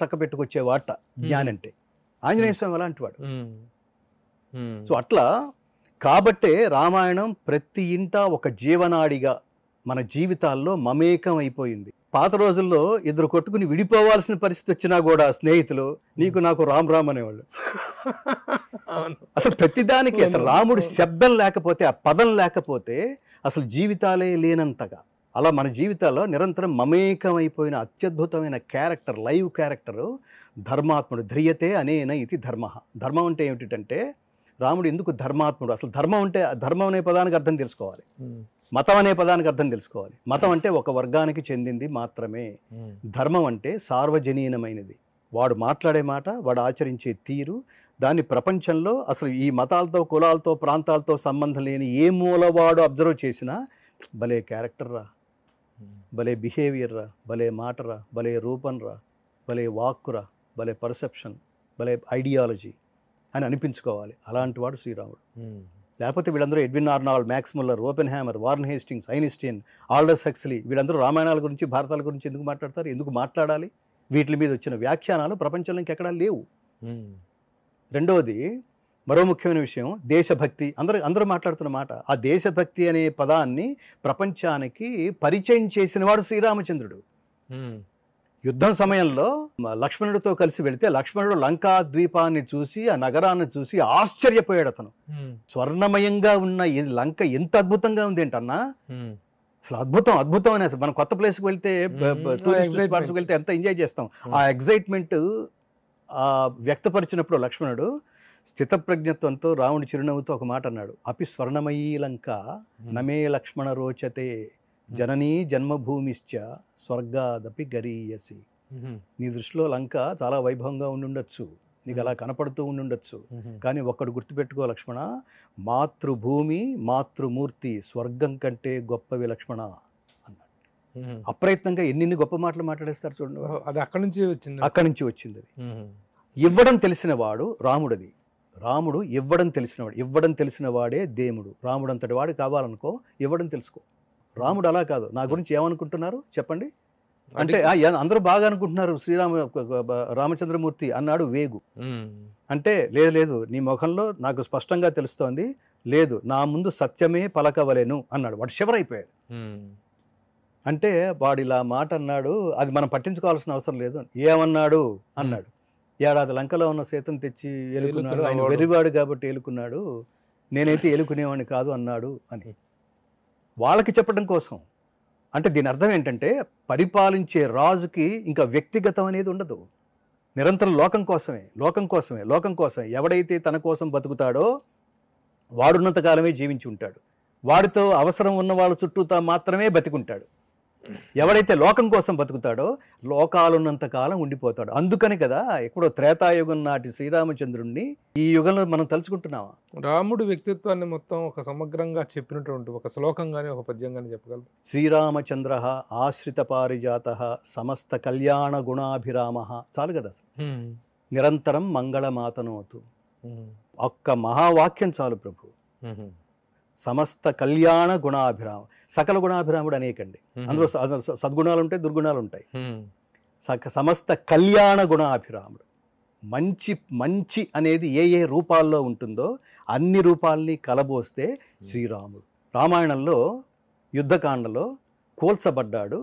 వాట hmm. జ్ఞానంటే ఆంజనేయ స్వామి అలాంటి వాడు సో అట్లా కాబట్టే రామాయణం ప్రతి ఇంట ఒక జీవనాడిగా మన జీవితాల్లో మమేకం అయిపోయింది పాత రోజుల్లో ఇద్దరు కొట్టుకుని విడిపోవాల్సిన పరిస్థితి వచ్చినా కూడా స్నేహితులు నీకు నాకు రామ్ రామ్ అనేవాళ్ళు అసలు ప్రతిదానికి అసలు రాముడు శబ్దం లేకపోతే ఆ పదం లేకపోతే అసలు జీవితాలే లేనంతగా అలా మన జీవితాల్లో నిరంతరం మమేకమైపోయిన అత్యద్భుతమైన క్యారెక్టర్ లైవ్ క్యారెక్టరు ధర్మాత్ముడు ధ్రియతే అనేన ఇది ధర్మ ధర్మం అంటే ఏమిటంటే రాముడు ఎందుకు ధర్మాత్ముడు అసలు ధర్మం అంటే ధర్మం అనే పదానికి అర్థం తెలుసుకోవాలి మతం అనే పదానికి అర్థం తెలుసుకోవాలి మతం అంటే ఒక వర్గానికి చెందింది మాత్రమే ధర్మం అంటే సార్వజనీనమైనది వాడు మాట్లాడే మాట వాడు ఆచరించే తీరు దాన్ని ప్రపంచంలో అసలు ఈ మతాలతో కులాలతో ప్రాంతాలతో సంబంధం లేని ఏ మూలవాడు అబ్జర్వ్ చేసినా భలే క్యారెక్టర్ రా భలే బిహేవియర్ రా భలే మాట రా భలే రూపం రా భలే వాక్కురా భలే పర్సెప్షన్ భలే ఐడియాలజీ అని అనిపించుకోవాలి అలాంటి వాడు శ్రీరాముడు లేకపోతే వీళ్ళందరూ Edwin Arnold Max Muller Oppenheimer Warren Hastings Einstein Aldous Huxley వీళ్ళందరూ రామాయణాల గురించి భారతాల గురించి ఎందుకు మాట్లాడతారు ఎందుకు మాట్లాడాలి వీటి మీద వచ్చిన వ్యాఖ్యానాలు ప్రపంచంలో ఇంకెక్కడా లేవు రెండవది మరో ముఖ్యమైన విషయం దేశభక్తి అందరూ అందరూ మాట్లాడుతున్న మాట ఆ దేశభక్తి అనే పదాన్ని ప్రపంచానికి పరిచయం చేసినవాడు శ్రీరామచంద్రుడు యుద్ధం సమయంలో లక్ష్మణుడితో కలిసి వెళితే లక్ష్మణుడు లంకా ద్వీపాన్ని చూసి ఆ నగరాన్ని చూసి ఆశ్చర్యపోయాడు అతను స్వర్ణమయంగా ఉన్న ఈ లంక ఎంత అద్భుతంగా ఉంది ఏంటన్నా అసలు అద్భుతం అద్భుతం అనే మనం కొత్త ప్లేస్కి వెళ్తే టూరిస్ట్ స్పాట్స్కి వెళ్తే ఎంత ఎంజాయ్ చేస్తాం ఆ ఎగ్జైట్మెంట్ వ్యక్తపరిచినప్పుడు లక్ష్మణుడు స్థితప్రజ్ఞత్వంతో రాముడి చిరునవ్వుతో ఒక మాట అన్నాడు అపి స్వర్ణమయీ లంక నమే లక్ష్మణ రోచతే జననీ జన్మభూమిశ్చ స్వర్గాదపి గరీయసి నీ దృష్టిలో లంక చాలా వైభవంగా ఉండుండొచ్చు నీకు అలా కనపడుతూ ఉండుండొచ్చు కానీ ఒక్కడు గుర్తుపెట్టుకో లక్ష్మణ మాతృభూమి మాతృమూర్తి స్వర్గం కంటే గొప్పవి లక్ష్మణ అప్రయత్నంగా ఎన్ని గొప్ప మాటలు మాట్లాడేస్తారు చూడండి అది అక్కడి నుంచి వచ్చింది అక్కడి నుంచి వచ్చింది అది ఇవ్వడం తెలిసినవాడు రాముడిది రాముడు ఇవ్వడం తెలిసినవాడు ఇవ్వడం వాడే దేవుడు రాముడు అంతటి వాడు కావాలనుకో ఇవ్వడం తెలుసుకో రాముడు అలా కాదు నా గురించి ఏమనుకుంటున్నారు చెప్పండి అంటే అందరూ బాగా అనుకుంటున్నారు శ్రీరామ రామచంద్రమూర్తి అన్నాడు వేగు అంటే లేదు లేదు నీ ముఖంలో నాకు స్పష్టంగా తెలుస్తోంది లేదు నా ముందు సత్యమే పలకవలేను అన్నాడు వాడు అయిపోయాడు అంటే వాడు ఇలా మాట అన్నాడు అది మనం పట్టించుకోవాల్సిన అవసరం లేదు ఏమన్నాడు అన్నాడు ఏడాది లంకలో ఉన్న సీతను తెచ్చి ఎలుకున్నాడు ఆయన వెరివాడు కాబట్టి ఎలుకున్నాడు నేనైతే ఎలుకునేవాడిని కాదు అన్నాడు అని వాళ్ళకి చెప్పడం కోసం అంటే దీని అర్థం ఏంటంటే పరిపాలించే రాజుకి ఇంకా వ్యక్తిగతం అనేది ఉండదు నిరంతరం లోకం కోసమే లోకం కోసమే లోకం కోసం ఎవడైతే తన కోసం బతుకుతాడో వాడున్నంతకాలమే జీవించి ఉంటాడు వాడితో అవసరం ఉన్న వాళ్ళ చుట్టూతో మాత్రమే బతికుంటాడు ఎవడైతే లోకం కోసం బతుకుతాడో లోకాలున్నంత కాలం ఉండిపోతాడు అందుకని కదా ఎక్కడో త్రేతాయుగం నాటి శ్రీరామచంద్రుణ్ణి ఈ యుగంలో మనం తలుచుకుంటున్నావా రాముడి వ్యక్తిత్వాన్ని మొత్తం ఒక సమగ్రంగా చెప్పినటువంటి ఒక శ్లోకంగానే ఒక పద్యంగానే చెప్పగలరు శ్రీరామచంద్ర ఆశ్రిత పారిజాత సమస్త కళ్యాణ గుణాభిరామ చాలు కదా నిరంతరం మంగళమాతను అవుతూ ఒక్క మహావాక్యం చాలు ప్రభు సమస్త కళ్యాణ గుణాభిరామ సకల గుణాభిరాముడు అనేకండి అందులో సద్గుణాలు ఉంటాయి దుర్గుణాలు ఉంటాయి సక సమస్త కళ్యాణ గుణాభిరాముడు మంచి మంచి అనేది ఏ ఏ రూపాల్లో ఉంటుందో అన్ని రూపాల్ని కలబోస్తే శ్రీరాముడు రామాయణంలో యుద్ధకాండలో కోల్చబడ్డాడు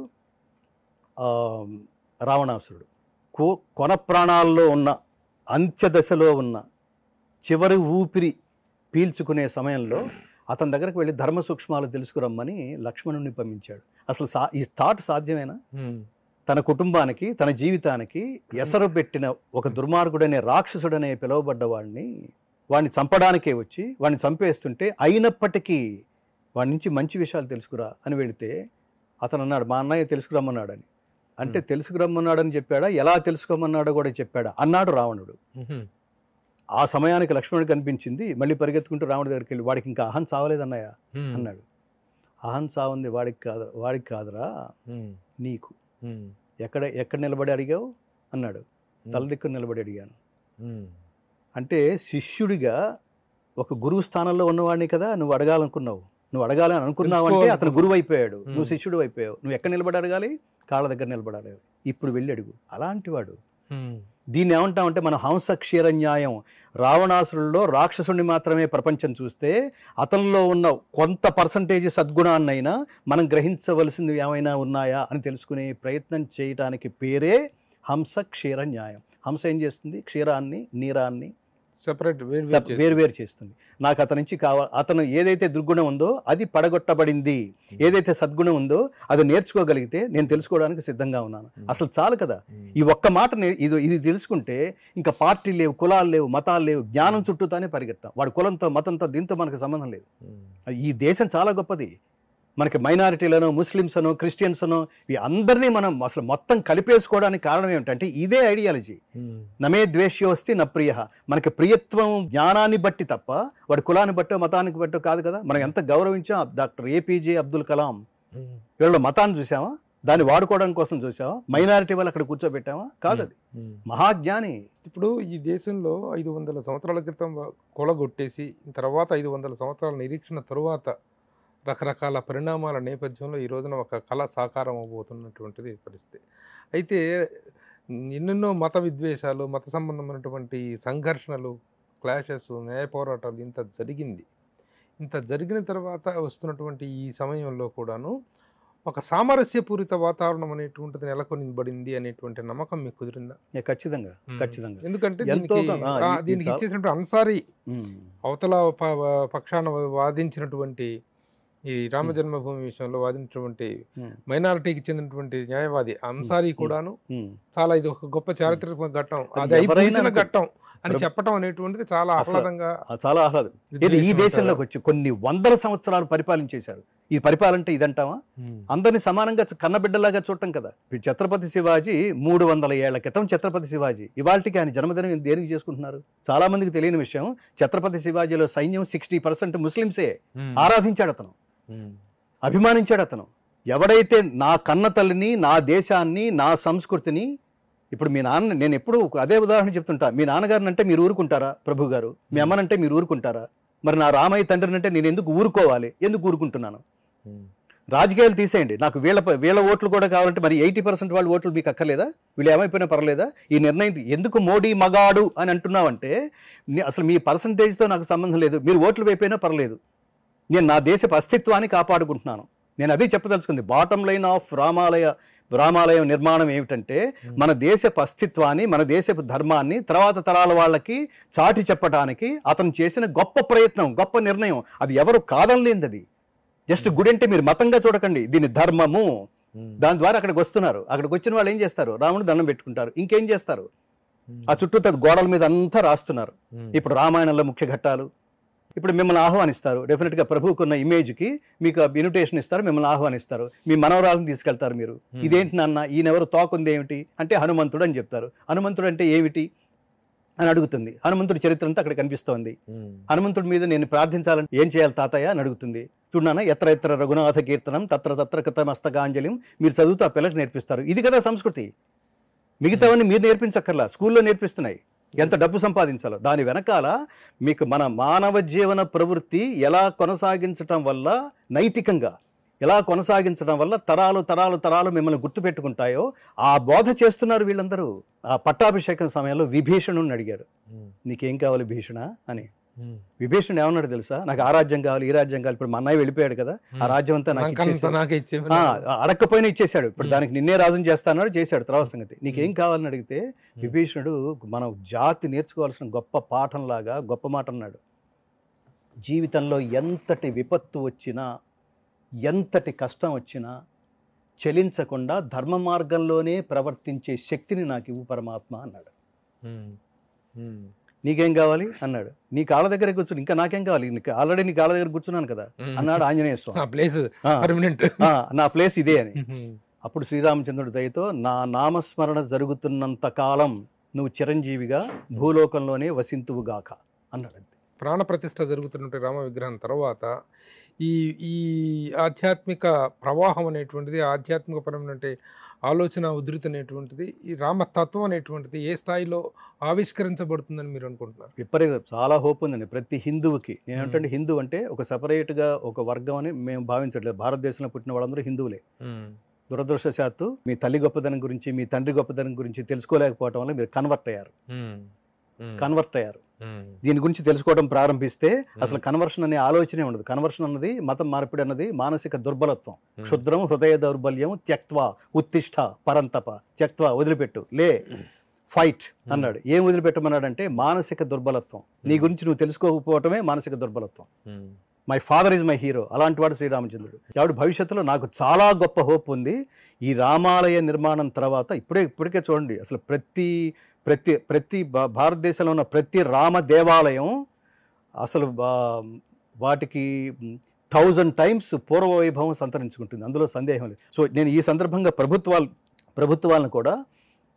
రావణాసురుడు కో కొన ప్రాణాల్లో ఉన్న అంత్యదశలో ఉన్న చివరి ఊపిరి పీల్చుకునే సమయంలో అతని దగ్గరకు వెళ్ళి ధర్మ సూక్ష్మాలు తెలుసుకురమ్మని లక్ష్మణుని పంపించాడు అసలు సా ఈ థాట్ సాధ్యమేనా తన కుటుంబానికి తన జీవితానికి ఎసరు పెట్టిన ఒక దుర్మార్గుడనే రాక్షసుడనే పిలువబడ్డ వాడిని వాడిని చంపడానికే వచ్చి వాడిని చంపేస్తుంటే అయినప్పటికీ వాడి నుంచి మంచి విషయాలు తెలుసుకురా అని వెళితే అతను అన్నాడు మా అన్నయ్య తెలుసుకురమ్మన్నాడని అంటే తెలుసుకురమ్మన్నాడని చెప్పాడా ఎలా తెలుసుకోమన్నాడో కూడా చెప్పాడా అన్నాడు రావణుడు ఆ సమయానికి లక్ష్మణుడు కనిపించింది మళ్ళీ పరిగెత్తుకుంటూ రాముడి దగ్గరికి వెళ్ళి వాడికి ఇంకా అహం సావలేదన్నయ్య అన్నాడు అహం సావంది వాడికి కాదు వాడికి కాదురా నీకు ఎక్కడ ఎక్కడ నిలబడి అడిగావు అన్నాడు తల దిక్కు నిలబడి అడిగాను అంటే శిష్యుడిగా ఒక గురువు స్థానంలో ఉన్నవాడిని కదా నువ్వు అడగాలనుకున్నావు నువ్వు అడగాలని అనుకున్నావు అంటే అతను గురువు అయిపోయాడు నువ్వు శిష్యుడు అయిపోయావు నువ్వు ఎక్కడ నిలబడి అడగాలి కాళ్ళ దగ్గర నిలబడాలి ఇప్పుడు వెళ్ళి అడుగు అలాంటి వాడు దీన్ని అంటే మన హంస క్షీరన్యాయం రావణాసురుల్లో రాక్షసుని మాత్రమే ప్రపంచం చూస్తే అతనిలో ఉన్న కొంత పర్సంటేజ్ సద్గుణాన్నైనా మనం గ్రహించవలసింది ఏమైనా ఉన్నాయా అని తెలుసుకునే ప్రయత్నం చేయటానికి పేరే హంస క్షీర న్యాయం హంస ఏం చేస్తుంది క్షీరాన్ని నీరాన్ని సెపరేట్ వేరు వేరు చేస్తుంది నాకు అతని నుంచి కావాలి అతను ఏదైతే దుర్గుణం ఉందో అది పడగొట్టబడింది hmm. ఏదైతే సద్గుణం ఉందో అది నేర్చుకోగలిగితే నేను తెలుసుకోవడానికి సిద్ధంగా ఉన్నాను hmm. అసలు చాలు కదా hmm. ఈ ఒక్క మాట ఇది ఇది తెలుసుకుంటే ఇంకా పార్టీ లేవు కులాలు లేవు మతాలు లేవు జ్ఞానం చుట్టూతోనే పరిగెత్తాం వాడు కులంతో మతంతో దీంతో మనకు సంబంధం లేదు ఈ దేశం చాలా గొప్పది మనకి మైనారిటీలను ముస్లిమ్స్ అనో క్రిస్టియన్స్ అనో ఈ అందరినీ మనం అసలు మొత్తం కలిపేసుకోవడానికి కారణం ఏమిటంటే ఇదే ఐడియాలజీ నమే ద్వేష్యోస్తి నా ప్రియ మనకి ప్రియత్వం జ్ఞానాన్ని బట్టి తప్ప వాడి కులాన్ని బట్టో మతానికి బట్టో కాదు కదా మనం ఎంత గౌరవించాం డాక్టర్ ఏపీజే అబ్దుల్ కలాం వీళ్ళ మతాన్ని చూసావా దాన్ని వాడుకోవడం కోసం చూసావా మైనారిటీ వాళ్ళు అక్కడ కూర్చోబెట్టావా కాదు అది మహాజ్ఞాని ఇప్పుడు ఈ దేశంలో ఐదు వందల సంవత్సరాల క్రితం కొలగొట్టేసి తర్వాత ఐదు వందల సంవత్సరాల నిరీక్షణ తరువాత రకరకాల పరిణామాల నేపథ్యంలో ఈ రోజున ఒక కళ సాకారం అవబోతున్నటువంటిది పరిస్థితి అయితే ఎన్నెన్నో మత విద్వేషాలు మత సంబంధమైనటువంటి సంఘర్షణలు క్లాషెస్ న్యాయ పోరాటాలు ఇంత జరిగింది ఇంత జరిగిన తర్వాత వస్తున్నటువంటి ఈ సమయంలో కూడాను ఒక సామరస్యపూరిత వాతావరణం అనేటువంటిది నెలకొనిబడింది అనేటువంటి నమ్మకం మీకు కుదిరిందా ఖచ్చితంగా ఖచ్చితంగా ఎందుకంటే దీనికి దీనికి ఇచ్చేసినటువంటి అన్సారీ అవతల పక్షాన వాదించినటువంటి ఈ రామ జన్మభూమి విషయంలో వాదించినటువంటి మైనారిటీకి చెందినటువంటి న్యాయవాది అంసారి కూడాను చాలా ఇది ఒక గొప్ప చారిత్రక ఘట్టం అది అయిపోయిన ఘట్టం అని చెప్పడం అనేటువంటిది చాలా ఆహ్లాదంగా చాలా ఆహ్లాదం ఈ దేశంలోకి వచ్చి కొన్ని వందల సంవత్సరాలు పరిపాలించేశారు ఈ పరిపాలంటే ఇదంటావా అందరిని సమానంగా కన్నబిడ్డలాగా చూడటం కదా ఛత్రపతి శివాజీ మూడు వందల ఏళ్ల క్రితం ఛత్రపతి శివాజీ ఇవాళకి ఆయన జన్మదినం దేనికి చేసుకుంటున్నారు చాలా మందికి తెలియని విషయం ఛత్రపతి శివాజీలో సైన్యం సిక్స్టీ పర్సెంట్ ముస్లింసే ఆరాధించాడు అతను అభిమానించాడు అతను ఎవడైతే నా కన్న తల్లిని నా దేశాన్ని నా సంస్కృతిని ఇప్పుడు మీ నాన్న నేను ఎప్పుడు అదే ఉదాహరణ చెప్తుంటా మీ నాన్నగారిని అంటే మీరు ఊరుకుంటారా ప్రభు గారు మీ అమ్మనంటే మీరు ఊరుకుంటారా మరి నా రామయ్య తండ్రిని అంటే నేను ఎందుకు ఊరుకోవాలి ఎందుకు ఊరుకుంటున్నాను రాజకీయాలు తీసేయండి నాకు వీళ్ళ వీళ్ళ ఓట్లు కూడా కావాలంటే మరి ఎయిటీ పర్సెంట్ వాళ్ళ ఓట్లు మీకు అక్కర్లేదా వీళ్ళు ఏమైపోయినా పర్లేదా ఈ నిర్ణయం ఎందుకు మోడీ మగాడు అని అంటున్నావంటే అసలు మీ పర్సంటేజ్తో నాకు సంబంధం లేదు మీరు ఓట్లు వైపోయినా పర్లేదు నేను నా దేశపు అస్తిత్వాన్ని కాపాడుకుంటున్నాను నేను అదే చెప్పదలుచుకుంది బాటమ్ లైన్ ఆఫ్ రామాలయ రామాలయం నిర్మాణం ఏమిటంటే మన దేశపు అస్తిత్వాన్ని మన దేశపు ధర్మాన్ని తర్వాత తరాల వాళ్ళకి చాటి చెప్పడానికి అతను చేసిన గొప్ప ప్రయత్నం గొప్ప నిర్ణయం అది ఎవరు కాదనలేంది అది జస్ట్ గుడి అంటే మీరు మతంగా చూడకండి దీని ధర్మము దాని ద్వారా అక్కడికి వస్తున్నారు అక్కడికి వచ్చిన వాళ్ళు ఏం చేస్తారు రాముడు దండం పెట్టుకుంటారు ఇంకేం చేస్తారు ఆ చుట్టూ గోడల మీద అంతా రాస్తున్నారు ఇప్పుడు రామాయణంలో ముఖ్య ఘట్టాలు ఇప్పుడు మిమ్మల్ని ఆహ్వానిస్తారు డెఫినెట్గా ప్రభువుకున్న ఇమేజ్కి మీకు ఇన్విటేషన్ ఇస్తారు మిమ్మల్ని ఆహ్వానిస్తారు మీ మనవరాలను తీసుకెళ్తారు మీరు ఇదేంటి నాన్న ఈయనెవరు తోకుంది ఏమిటి అంటే హనుమంతుడు అని చెప్తారు హనుమంతుడు అంటే ఏమిటి అని అడుగుతుంది హనుమంతుడి చరిత్ర అంతా అక్కడ కనిపిస్తోంది హనుమంతుడి మీద నేను ప్రార్థించాలని ఏం చేయాలి తాతయ్య అని అడుగుతుంది చూడాన ఎత్ర ఎత్ర రఘునాథ కీర్తనం తత్ర తత్ర కృతమస్తకాంజలిం మీరు చదువుతూ ఆ పిల్లలకు నేర్పిస్తారు ఇది కదా సంస్కృతి మిగతావన్నీ మీరు నేర్పించక్కర్లా స్కూల్లో నేర్పిస్తున్నాయి ఎంత డబ్బు సంపాదించాలో దాని వెనకాల మీకు మన మానవ జీవన ప్రవృత్తి ఎలా కొనసాగించటం వల్ల నైతికంగా ఎలా కొనసాగించడం వల్ల తరాలు తరాలు తరాలు మిమ్మల్ని గుర్తుపెట్టుకుంటాయో ఆ బోధ చేస్తున్నారు వీళ్ళందరూ ఆ పట్టాభిషేకం సమయంలో విభీషణుని అడిగారు నీకేం కావాలి భీషణ అని విభీషణ్ ఏమన్నాడు తెలుసా నాకు ఆ రాజ్యం కావాలి ఈ రాజ్యం కావాలి ఇప్పుడు మా అన్నయ్య వెళ్ళిపోయాడు కదా ఆ రాజ్యం అంతా నాకు అడక్కపోయినా ఇచ్చేశాడు ఇప్పుడు దానికి నిన్నే రాజుని చేస్తానన్నాడు చేశాడు తర్వాత సంగతి నీకేం కావాలని అడిగితే విభీషణుడు మన జాతి నేర్చుకోవాల్సిన గొప్ప పాఠంలాగా గొప్ప మాట అన్నాడు జీవితంలో ఎంతటి విపత్తు వచ్చినా ఎంతటి కష్టం వచ్చినా చలించకుండా ధర్మ మార్గంలోనే ప్రవర్తించే శక్తిని నాకు ఇవ్వు పరమాత్మ అన్నాడు నీకేం కావాలి అన్నాడు నీ కాళ్ళ దగ్గర కూర్చుని ఇంకా నాకేం కావాలి ఆల్రెడీ నీ కాళ్ళ దగ్గర కూర్చున్నాను కదా అన్నాడు ఆంజనేయ స్వామి నా ప్లేస్ ఇదే అని అప్పుడు శ్రీరామచంద్రుడి దయతో నా నామస్మరణ జరుగుతున్నంత కాలం నువ్వు చిరంజీవిగా భూలోకంలోనే వసింతువు గాక అన్నాడు ప్రాణ ప్రతిష్ట జరుగుతున్నటువంటి రామ విగ్రహం తర్వాత ఈ ఈ ఆధ్యాత్మిక ప్రవాహం అనేటువంటిది ఆధ్యాత్మికపరమైనటువంటి ఆలోచన ఉధృతి అనేటువంటిది ఈ రామతత్వం అనేటువంటిది ఏ స్థాయిలో ఆవిష్కరించబడుతుందని మీరు అనుకుంటున్నారు విపరీత చాలా హోప్ ఉందండి ప్రతి హిందువుకి నేనంటే హిందూ అంటే ఒక సపరేట్గా ఒక వర్గం అని మేము భావించట్లేదు భారతదేశంలో పుట్టిన వాళ్ళందరూ హిందువులే దురదృష్టశాత్తు మీ తల్లి గొప్పదనం గురించి మీ తండ్రి గొప్పదనం గురించి తెలుసుకోలేకపోవటం వల్ల మీరు కన్వర్ట్ అయ్యారు కన్వర్ట్ అయ్యారు దీని గురించి తెలుసుకోవడం ప్రారంభిస్తే అసలు కన్వర్షన్ అనే ఆలోచనే ఉండదు కన్వర్షన్ అన్నది మతం మార్పిడి అన్నది మానసిక దుర్బలత్వం క్షుద్రం హృదయ దౌర్బల్యం త్యక్త్వ ఉత్తిష్ట పరంతప త్యక్త్వ వదిలిపెట్టు లే ఫైట్ అన్నాడు ఏం వదిలిపెట్టమన్నాడంటే మానసిక దుర్బలత్వం నీ గురించి నువ్వు తెలుసుకోకపోవటమే మానసిక దుర్బలత్వం my father is my hero అలాంటి వాడు శ్రీరామచంద్రుడు కాబట్టి భవిష్యత్తులో నాకు చాలా గొప్ప హోప్ ఉంది ఈ రామాలయ నిర్మాణం తర్వాత ఇప్పుడే ఇప్పటికే చూడండి అసలు ప్రతి ప్రతి ప్రతి భారతదేశంలో ఉన్న ప్రతి రామ దేవాలయం అసలు వాటికి థౌజండ్ టైమ్స్ పూర్వ వైభవం సంతరించుకుంటుంది అందులో సందేహం లేదు సో నేను ఈ సందర్భంగా ప్రభుత్వాలు ప్రభుత్వాలను కూడా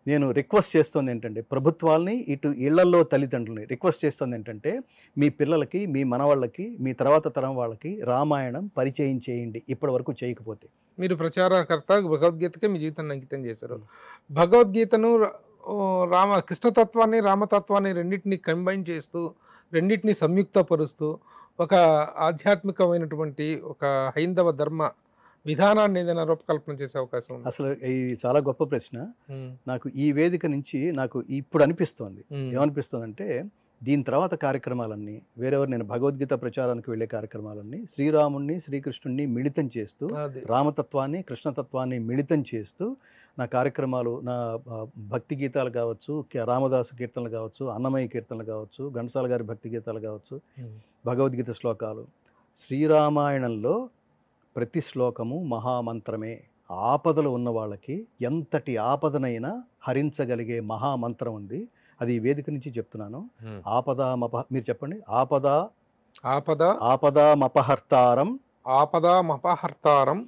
నేను రిక్వెస్ట్ చేస్తుంది ఏంటంటే ప్రభుత్వాలని ఇటు ఇళ్లల్లో తల్లిదండ్రులని రిక్వెస్ట్ చేస్తుంది ఏంటంటే మీ పిల్లలకి మీ మనవాళ్ళకి మీ తర్వాత తరం వాళ్ళకి రామాయణం పరిచయం చేయండి ఇప్పటి వరకు చేయకపోతే మీరు ప్రచారకర్త భగవద్గీతకే మీ జీవితాన్ని అంకితం చేశారు భగవద్గీతను రామ కృష్ణతత్వాన్ని రామతత్వాన్ని రెండింటిని కంబైన్ చేస్తూ రెండింటిని సంయుక్తపరుస్తూ ఒక ఆధ్యాత్మికమైనటువంటి ఒక హైందవ ధర్మ విధానాన్ని ఏదైనా రూపకల్పన చేసే అవకాశం ఉంది అసలు ఇది చాలా గొప్ప ప్రశ్న నాకు ఈ వేదిక నుంచి నాకు ఇప్పుడు అనిపిస్తోంది ఏమనిపిస్తుంది అంటే దీని తర్వాత కార్యక్రమాలన్నీ వేరెవరు నేను భగవద్గీత ప్రచారానికి వెళ్ళే కార్యక్రమాలన్నీ శ్రీరాముణ్ణి శ్రీకృష్ణుణ్ణి మిళితం చేస్తూ రామతత్వాన్ని కృష్ణతత్వాన్ని మిళితం చేస్తూ నా కార్యక్రమాలు నా భక్తి గీతాలు కావచ్చు రామదాసు కీర్తనలు కావచ్చు అన్నమయ్య కీర్తనలు కావచ్చు ఘంటసాల గారి భక్తి గీతాలు కావచ్చు భగవద్గీత శ్లోకాలు శ్రీరామాయణంలో ప్రతి శ్లోకము మహామంత్రమే ఆపదలు ఉన్న వాళ్ళకి ఎంతటి ఆపదనైనా హరించగలిగే మహామంత్రం ఉంది అది ఈ వేదిక నుంచి చెప్తున్నాను ఆపదామప మీరు చెప్పండి ఆపద ఆపద ఆపద మపహర్తారం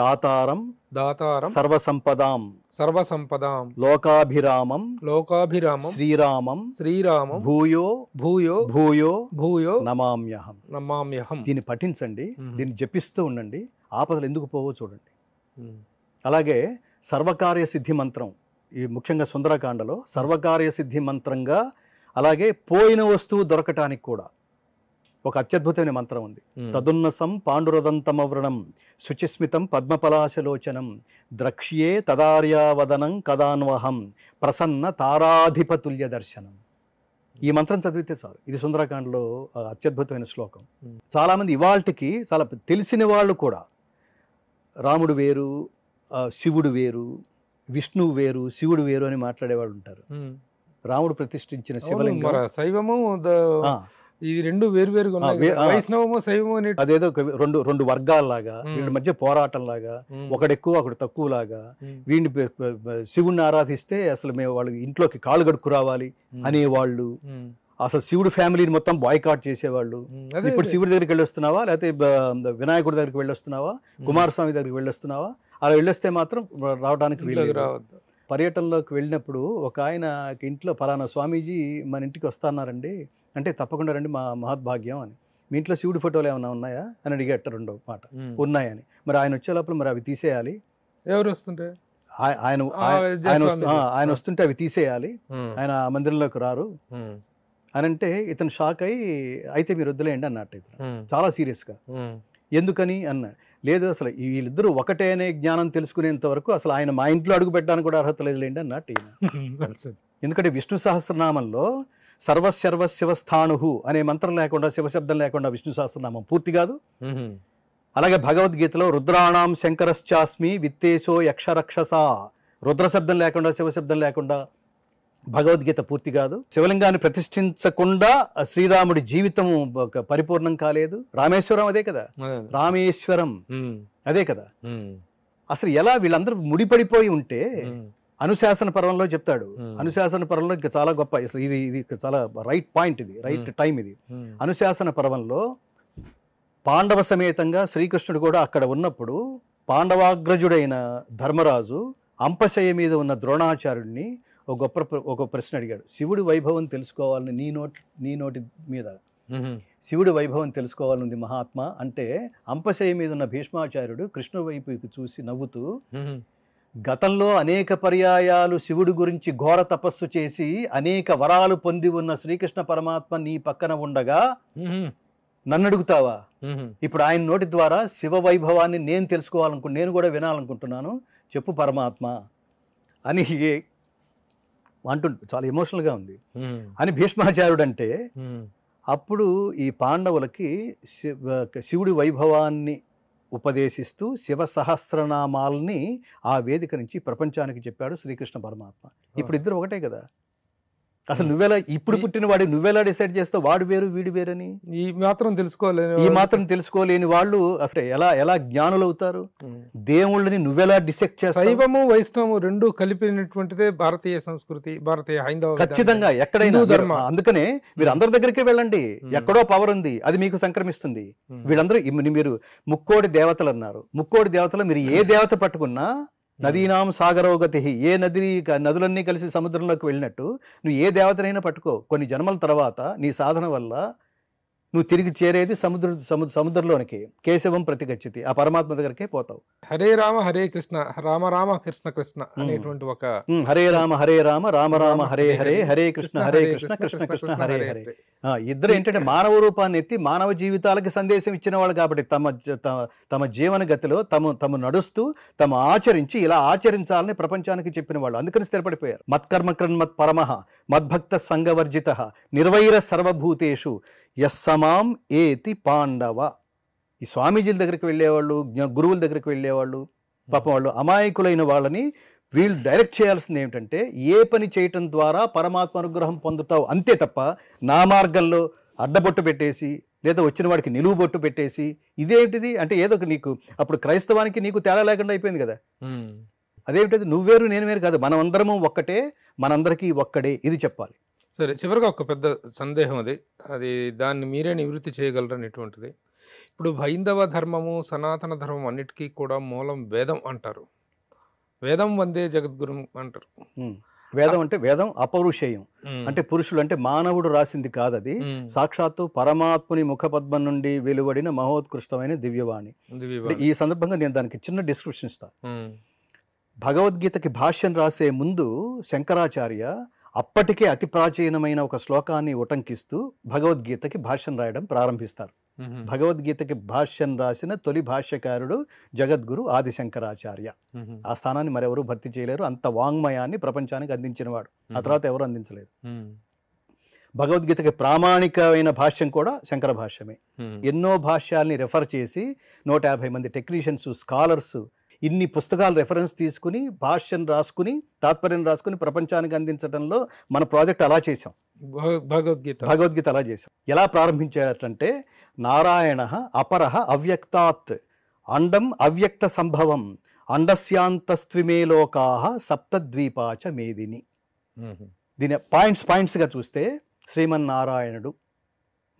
దాతారం దాతారం సర్వసంపదాం సర్వసంపదాం లోకాభిరామం లోకాభిరామం శ్రీరామం శ్రీరామం భూయో భూయో భూయో భూయో నమామ్యహం నమామ్యహం దీన్ని పఠించండి దీన్ని జపిస్తూ ఉండండి ఆపదలు ఎందుకు పోవో చూడండి అలాగే సర్వకార్య సిద్ధి మంత్రం ఈ ముఖ్యంగా సుందరకాండలో సర్వకార్య సిద్ధి మంత్రంగా అలాగే పోయిన వస్తువు దొరకటానికి కూడా ఒక అత్యద్భుతమైన మంత్రం ఉంది తదున్నసం పాండురదంతమవ్రణం శుచిస్మితం పద్మపలాశలోచనం ద్రక్ష్యే తదార్యావదనం కదాన్వహం ప్రసన్న తారాధిపతుల్య దర్శనం ఈ మంత్రం చదివితే చాలు ఇది సుందరకాండలో అత్యద్భుతమైన శ్లోకం చాలామంది ఇవాళకి చాలా తెలిసిన వాళ్ళు కూడా రాముడు వేరు శివుడు వేరు విష్ణువు వేరు శివుడు వేరు అని మాట్లాడేవాళ్ళు ఉంటారు రాముడు ప్రతిష్ఠించిన శివలింగం శైవము ఇది రెండు వేరువేరుగా వేరుగా వైష్ణవము శైవము అదేదో రెండు రెండు వర్గాల్లాగా వీళ్ళ మధ్య పోరాటం లాగా ఒకటి ఎక్కువ ఒకటి తక్కువ లాగా వీడిని శివుణ్ణి ఆరాధిస్తే అసలు మేము వాళ్ళు ఇంట్లోకి కాళ్ళు గడుక్కు రావాలి అనేవాళ్ళు అసలు శివుడు ఫ్యామిలీని మొత్తం బాయ్కాట్ చేసేవాళ్ళు ఇప్పుడు శివుడి దగ్గరికి వెళ్ళొస్తున్నావా లేకపోతే వినాయకుడి దగ్గరికి వెళ్ళొస్తున్నావా కుమారస్వామి దగ్గరికి వెళ్ళొస్తున్నావా అలా వెళ్ళొస్తే మాత్రం రావడానికి వీలు రావద్దు పర్యటనలోకి వెళ్ళినప్పుడు ఒక ఆయనకి ఇంట్లో ఫలానా స్వామీజీ మన ఇంటికి వస్తున్నారండి అంటే తప్పకుండా రండి మా మహద్భాగ్యం అని మీ ఇంట్లో శివుడి ఫోటోలు ఏమైనా ఉన్నాయా అని అడిగేట రెండో మాట ఉన్నాయని మరి ఆయన వచ్చే లోపల మరి అవి తీసేయాలి ఎవరు వస్తుంటే ఆయన ఆయన ఆయన వస్తుంటే అవి తీసేయాలి ఆయన మందిరంలోకి రారు అని అంటే ఇతను షాక్ అయి అయితే మీరు వద్దులేయండి అన్నట్టు ఇతను చాలా సీరియస్గా ఎందుకని అన్న లేదు అసలు వీళ్ళిద్దరూ ఒకటే అనే జ్ఞానం తెలుసుకునేంత వరకు అసలు ఆయన మా ఇంట్లో అడుగు పెట్టడానికి కూడా అర్హత లేండి అన్నట్టు ఎందుకంటే విష్ణు సహస్రనామంలో సర్వశర్వ శివస్థాణు అనే మంత్రం లేకుండా శివశబ్దం లేకుండా విష్ణు సహస్రనామం పూర్తి కాదు అలాగే భగవద్గీతలో రుద్రాణం శంకరశ్చాస్మి విత్తేశో యక్షరక్షస రుద్రశబ్దం లేకుండా శివశబ్దం లేకుండా భగవద్గీత పూర్తి కాదు శివలింగాన్ని ప్రతిష్ఠించకుండా శ్రీరాముడి జీవితం పరిపూర్ణం కాలేదు రామేశ్వరం అదే కదా రామేశ్వరం అదే కదా అసలు ఎలా వీళ్ళందరూ ముడిపడిపోయి ఉంటే అనుశాసన పరంలో చెప్తాడు అనుశాసన పరంలో ఇంకా చాలా గొప్ప ఇది ఇది చాలా రైట్ పాయింట్ ఇది రైట్ టైం ఇది అనుశాసన పర్వంలో పాండవ సమేతంగా శ్రీకృష్ణుడు కూడా అక్కడ ఉన్నప్పుడు పాండవాగ్రజుడైన ధర్మరాజు అంపశయ మీద ఉన్న ద్రోణాచార్యుడిని ఒక గొప్ప ఒక ప్రశ్న అడిగాడు శివుడి వైభవం తెలుసుకోవాలని నీ నోటి నీ నోటి మీద శివుడి వైభవం తెలుసుకోవాలనుంది మహాత్మ అంటే అంపశయ మీద ఉన్న భీష్మాచార్యుడు కృష్ణ వైపుకి చూసి నవ్వుతూ గతంలో అనేక పర్యాయాలు శివుడి గురించి ఘోర తపస్సు చేసి అనేక వరాలు పొంది ఉన్న శ్రీకృష్ణ పరమాత్మ నీ పక్కన ఉండగా నన్ను అడుగుతావా ఇప్పుడు ఆయన నోటి ద్వారా శివ వైభవాన్ని నేను తెలుసుకోవాలనుకు నేను కూడా వినాలనుకుంటున్నాను చెప్పు పరమాత్మ అని అంటు చాలా ఎమోషనల్గా ఉంది అని భీష్మాచార్యుడు అంటే అప్పుడు ఈ పాండవులకి శివుడి వైభవాన్ని ఉపదేశిస్తూ శివ సహస్రనామాలని ఆ వేదిక నుంచి ప్రపంచానికి చెప్పాడు శ్రీకృష్ణ పరమాత్మ ఇప్పుడు ఇద్దరు ఒకటే కదా అసలు నువ్వెలా ఇప్పుడు పుట్టిన వాడి నువ్వెలా డిసైడ్ చేస్తావు వాడు వేరు వీడి వేరని ఈ మాత్రం తెలుసుకోలేని ఈ మాత్రం తెలుసుకోలేని వాళ్ళు అసలు ఎలా ఎలా జ్ఞానులు అవుతారు దేవుళ్ళని నువ్వెలా డిసెక్ట్ చేస్తావు శైవము వైష్ణవము రెండు కలిపినటువంటిదే భారతీయ సంస్కృతి భారతీయ హైందవ ఖచ్చితంగా ఎక్కడైనా ధర్మ అందుకనే మీరు అందరి దగ్గరికి వెళ్ళండి ఎక్కడో పవర్ ఉంది అది మీకు సంక్రమిస్తుంది వీళ్ళందరూ మీరు ముక్కోడి దేవతలు అన్నారు ముక్కోడి దేవతలు మీరు ఏ దేవత పట్టుకున్నా నదీనాం సాగరోగతి ఏ నది నదులన్నీ కలిసి సముద్రంలోకి వెళ్ళినట్టు నువ్వు ఏ దేవతనైనా పట్టుకో కొన్ని జన్మల తర్వాత నీ సాధన వల్ల నువ్వు తిరిగి చేరేది సముద్ర సముద్ర సముద్రంలోనికి కేశవం ప్రతిగచ్చితి ఆ పరమాత్మ దగ్గరికే పోతావు హరే రామ హరే కృష్ణ రామ రామ కృష్ణ కృష్ణ అనేటువంటి ఒక హరే రామ హరే రామ రామ రామ హరే హరే హరే కృష్ణ హరే కృష్ణ కృష్ణ కృష్ణ హరే హరే ఇద్దరు ఏంటంటే మానవ రూపాన్ని ఎత్తి మానవ జీవితాలకి సందేశం ఇచ్చిన వాళ్ళు కాబట్టి తమ తమ జీవన గతిలో తమ తమ నడుస్తూ తమ ఆచరించి ఇలా ఆచరించాలని ప్రపంచానికి చెప్పిన వాళ్ళు అందుకని స్థిరపడిపోయారు మత్ పరమ మద్భక్త సంగవర్జిత నిర్వైర సర్వభూతేషు ఎస్సమాం ఏతి పాండవ ఈ స్వామీజీల దగ్గరికి వెళ్ళేవాళ్ళు గురువుల దగ్గరికి వెళ్ళేవాళ్ళు hmm. పాపం వాళ్ళు అమాయకులైన వాళ్ళని వీళ్ళు డైరెక్ట్ చేయాల్సింది ఏమిటంటే ఏ పని చేయటం ద్వారా పరమాత్మ అనుగ్రహం పొందుతావు అంతే తప్ప నా మార్గంలో అడ్డబొట్టు పెట్టేసి లేదా వచ్చిన వాడికి నిలువు బొట్టు పెట్టేసి ఇదేంటిది అంటే ఏదో ఒక నీకు అప్పుడు క్రైస్తవానికి నీకు తేడా లేకుండా అయిపోయింది కదా hmm. అదేమిటది నువ్వేరు నేను వేరు కాదు మనమందరము ఒక్కటే మనందరికీ ఒక్కడే ఇది చెప్పాలి సరే చివరిగా ఒక పెద్ద సందేహం అది అది దాన్ని మీరే నివృత్తి చేయగలరనేటువంటిది ఇప్పుడు హైందవ ధర్మము సనాతన ధర్మం అన్నిటికీ కూడా మూలం వేదం అంటారు వేదం వందే జగద్గురు అంటారు వేదం అంటే వేదం అపౌరుషేయం అంటే పురుషులు అంటే మానవుడు రాసింది కాదు అది సాక్షాత్తు పరమాత్ముని ముఖపద్మ నుండి వెలువడిన మహోత్కృష్టమైన దివ్యవాణి ఈ సందర్భంగా నేను దానికి చిన్న డిస్క్రిప్షన్ ఇస్తాను భగవద్గీతకి భాష్యం రాసే ముందు శంకరాచార్య అప్పటికే అతి ప్రాచీనమైన ఒక శ్లోకాన్ని ఉటంకిస్తూ భగవద్గీతకి భాష్యం రాయడం ప్రారంభిస్తారు భగవద్గీతకి భాష్యం రాసిన తొలి భాష్యకారుడు జగద్గురు ఆదిశంకరాచార్య ఆ స్థానాన్ని మరెవరూ భర్తీ చేయలేరు అంత వాంగ్మయాన్ని ప్రపంచానికి అందించినవాడు ఆ తర్వాత ఎవరు అందించలేదు భగవద్గీతకి ప్రామాణికమైన భాష్యం కూడా శంకర భాష్యమే ఎన్నో భాష్యాల్ని రెఫర్ చేసి నూట యాభై మంది టెక్నీషియన్స్ స్కాలర్స్ ఇన్ని పుస్తకాలు రెఫరెన్స్ తీసుకుని భాష్యం రాసుకుని తాత్పర్యం రాసుకుని ప్రపంచానికి అందించడంలో మన ప్రాజెక్ట్ అలా చేసాం భగవద్గీత భగవద్గీత అలా చేసాం ఎలా ప్రారంభించారంటే నారాయణ అపర అవ్యక్తాత్ అండం అవ్యక్త సంభవం అండస్యాంతస్త్విమే లోకా సప్తద్వీపాచ మేదిని దీని పాయింట్స్ పాయింట్స్గా చూస్తే శ్రీమన్నారాయణుడు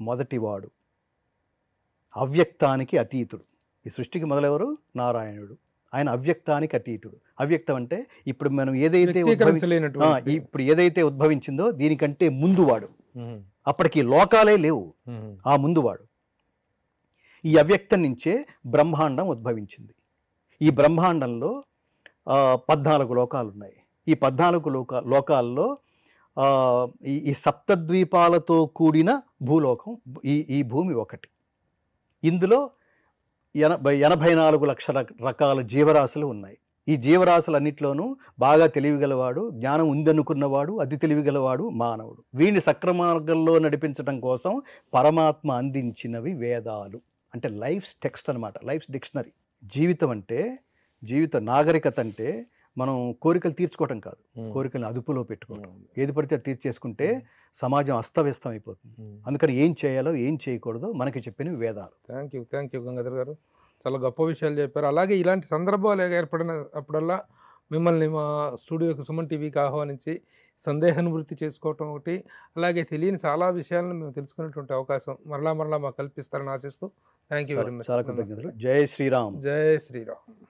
మొదటివాడు అవ్యక్తానికి అతీతుడు ఈ సృష్టికి మొదలెవరు నారాయణుడు ఆయన అవ్యక్తానికి అతీతుడు అవ్యక్తం అంటే ఇప్పుడు మనం ఏదైతే ఇప్పుడు ఏదైతే ఉద్భవించిందో దీనికంటే ముందువాడు అప్పటికి లోకాలే లేవు ఆ ముందువాడు ఈ అవ్యక్తం నుంచే బ్రహ్మాండం ఉద్భవించింది ఈ బ్రహ్మాండంలో పద్నాలుగు లోకాలు ఉన్నాయి ఈ పద్నాలుగు లోకా లోకాల్లో ఈ సప్తద్వీపాలతో కూడిన భూలోకం ఈ ఈ భూమి ఒకటి ఇందులో ఎనభై ఎనభై నాలుగు లక్షల రకాల జీవరాశులు ఉన్నాయి ఈ జీవరాశులన్నింటిలోనూ బాగా తెలివిగలవాడు జ్ఞానం ఉందనుకున్నవాడు అతి తెలివిగలవాడు మానవుడు వీడిని సక్రమార్గంలో నడిపించడం కోసం పరమాత్మ అందించినవి వేదాలు అంటే లైఫ్స్ టెక్స్ట్ అనమాట లైఫ్స్ డిక్షనరీ జీవితం అంటే జీవిత నాగరికత అంటే మనం కోరికలు తీర్చుకోవటం కాదు కోరికలను అదుపులో పెట్టుకోవటం ఏది పడితే అది తీర్చేసుకుంటే సమాజం అస్తవ్యస్తం అయిపోతుంది అందుకని ఏం చేయాలో ఏం చేయకూడదో మనకి చెప్పిన వేదాలు thank you thank you Gangadhar garu చాలా గొప్ప విషయాలు చెప్పారు అలాగే ఇలాంటి సందర్భాలు ఏర్పడిన అప్పుడల్లా మిమ్మల్ని మా స్టూడియోకి సుమన్ టీవీకి ఆహ్వానించి సందేహానుభృతి చేసుకోవటం ఒకటి అలాగే తెలియని చాలా విషయాలను మేము తెలుసుకునేటువంటి అవకాశం మరలా మరలా మాకు కల్పిస్తారని ఆశిస్తూ థ్యాంక్ యూ వెరీ మచ్ చాలా కృతజ్ఞతలు జై శ్రీరామ్ జై శ్రీరామ్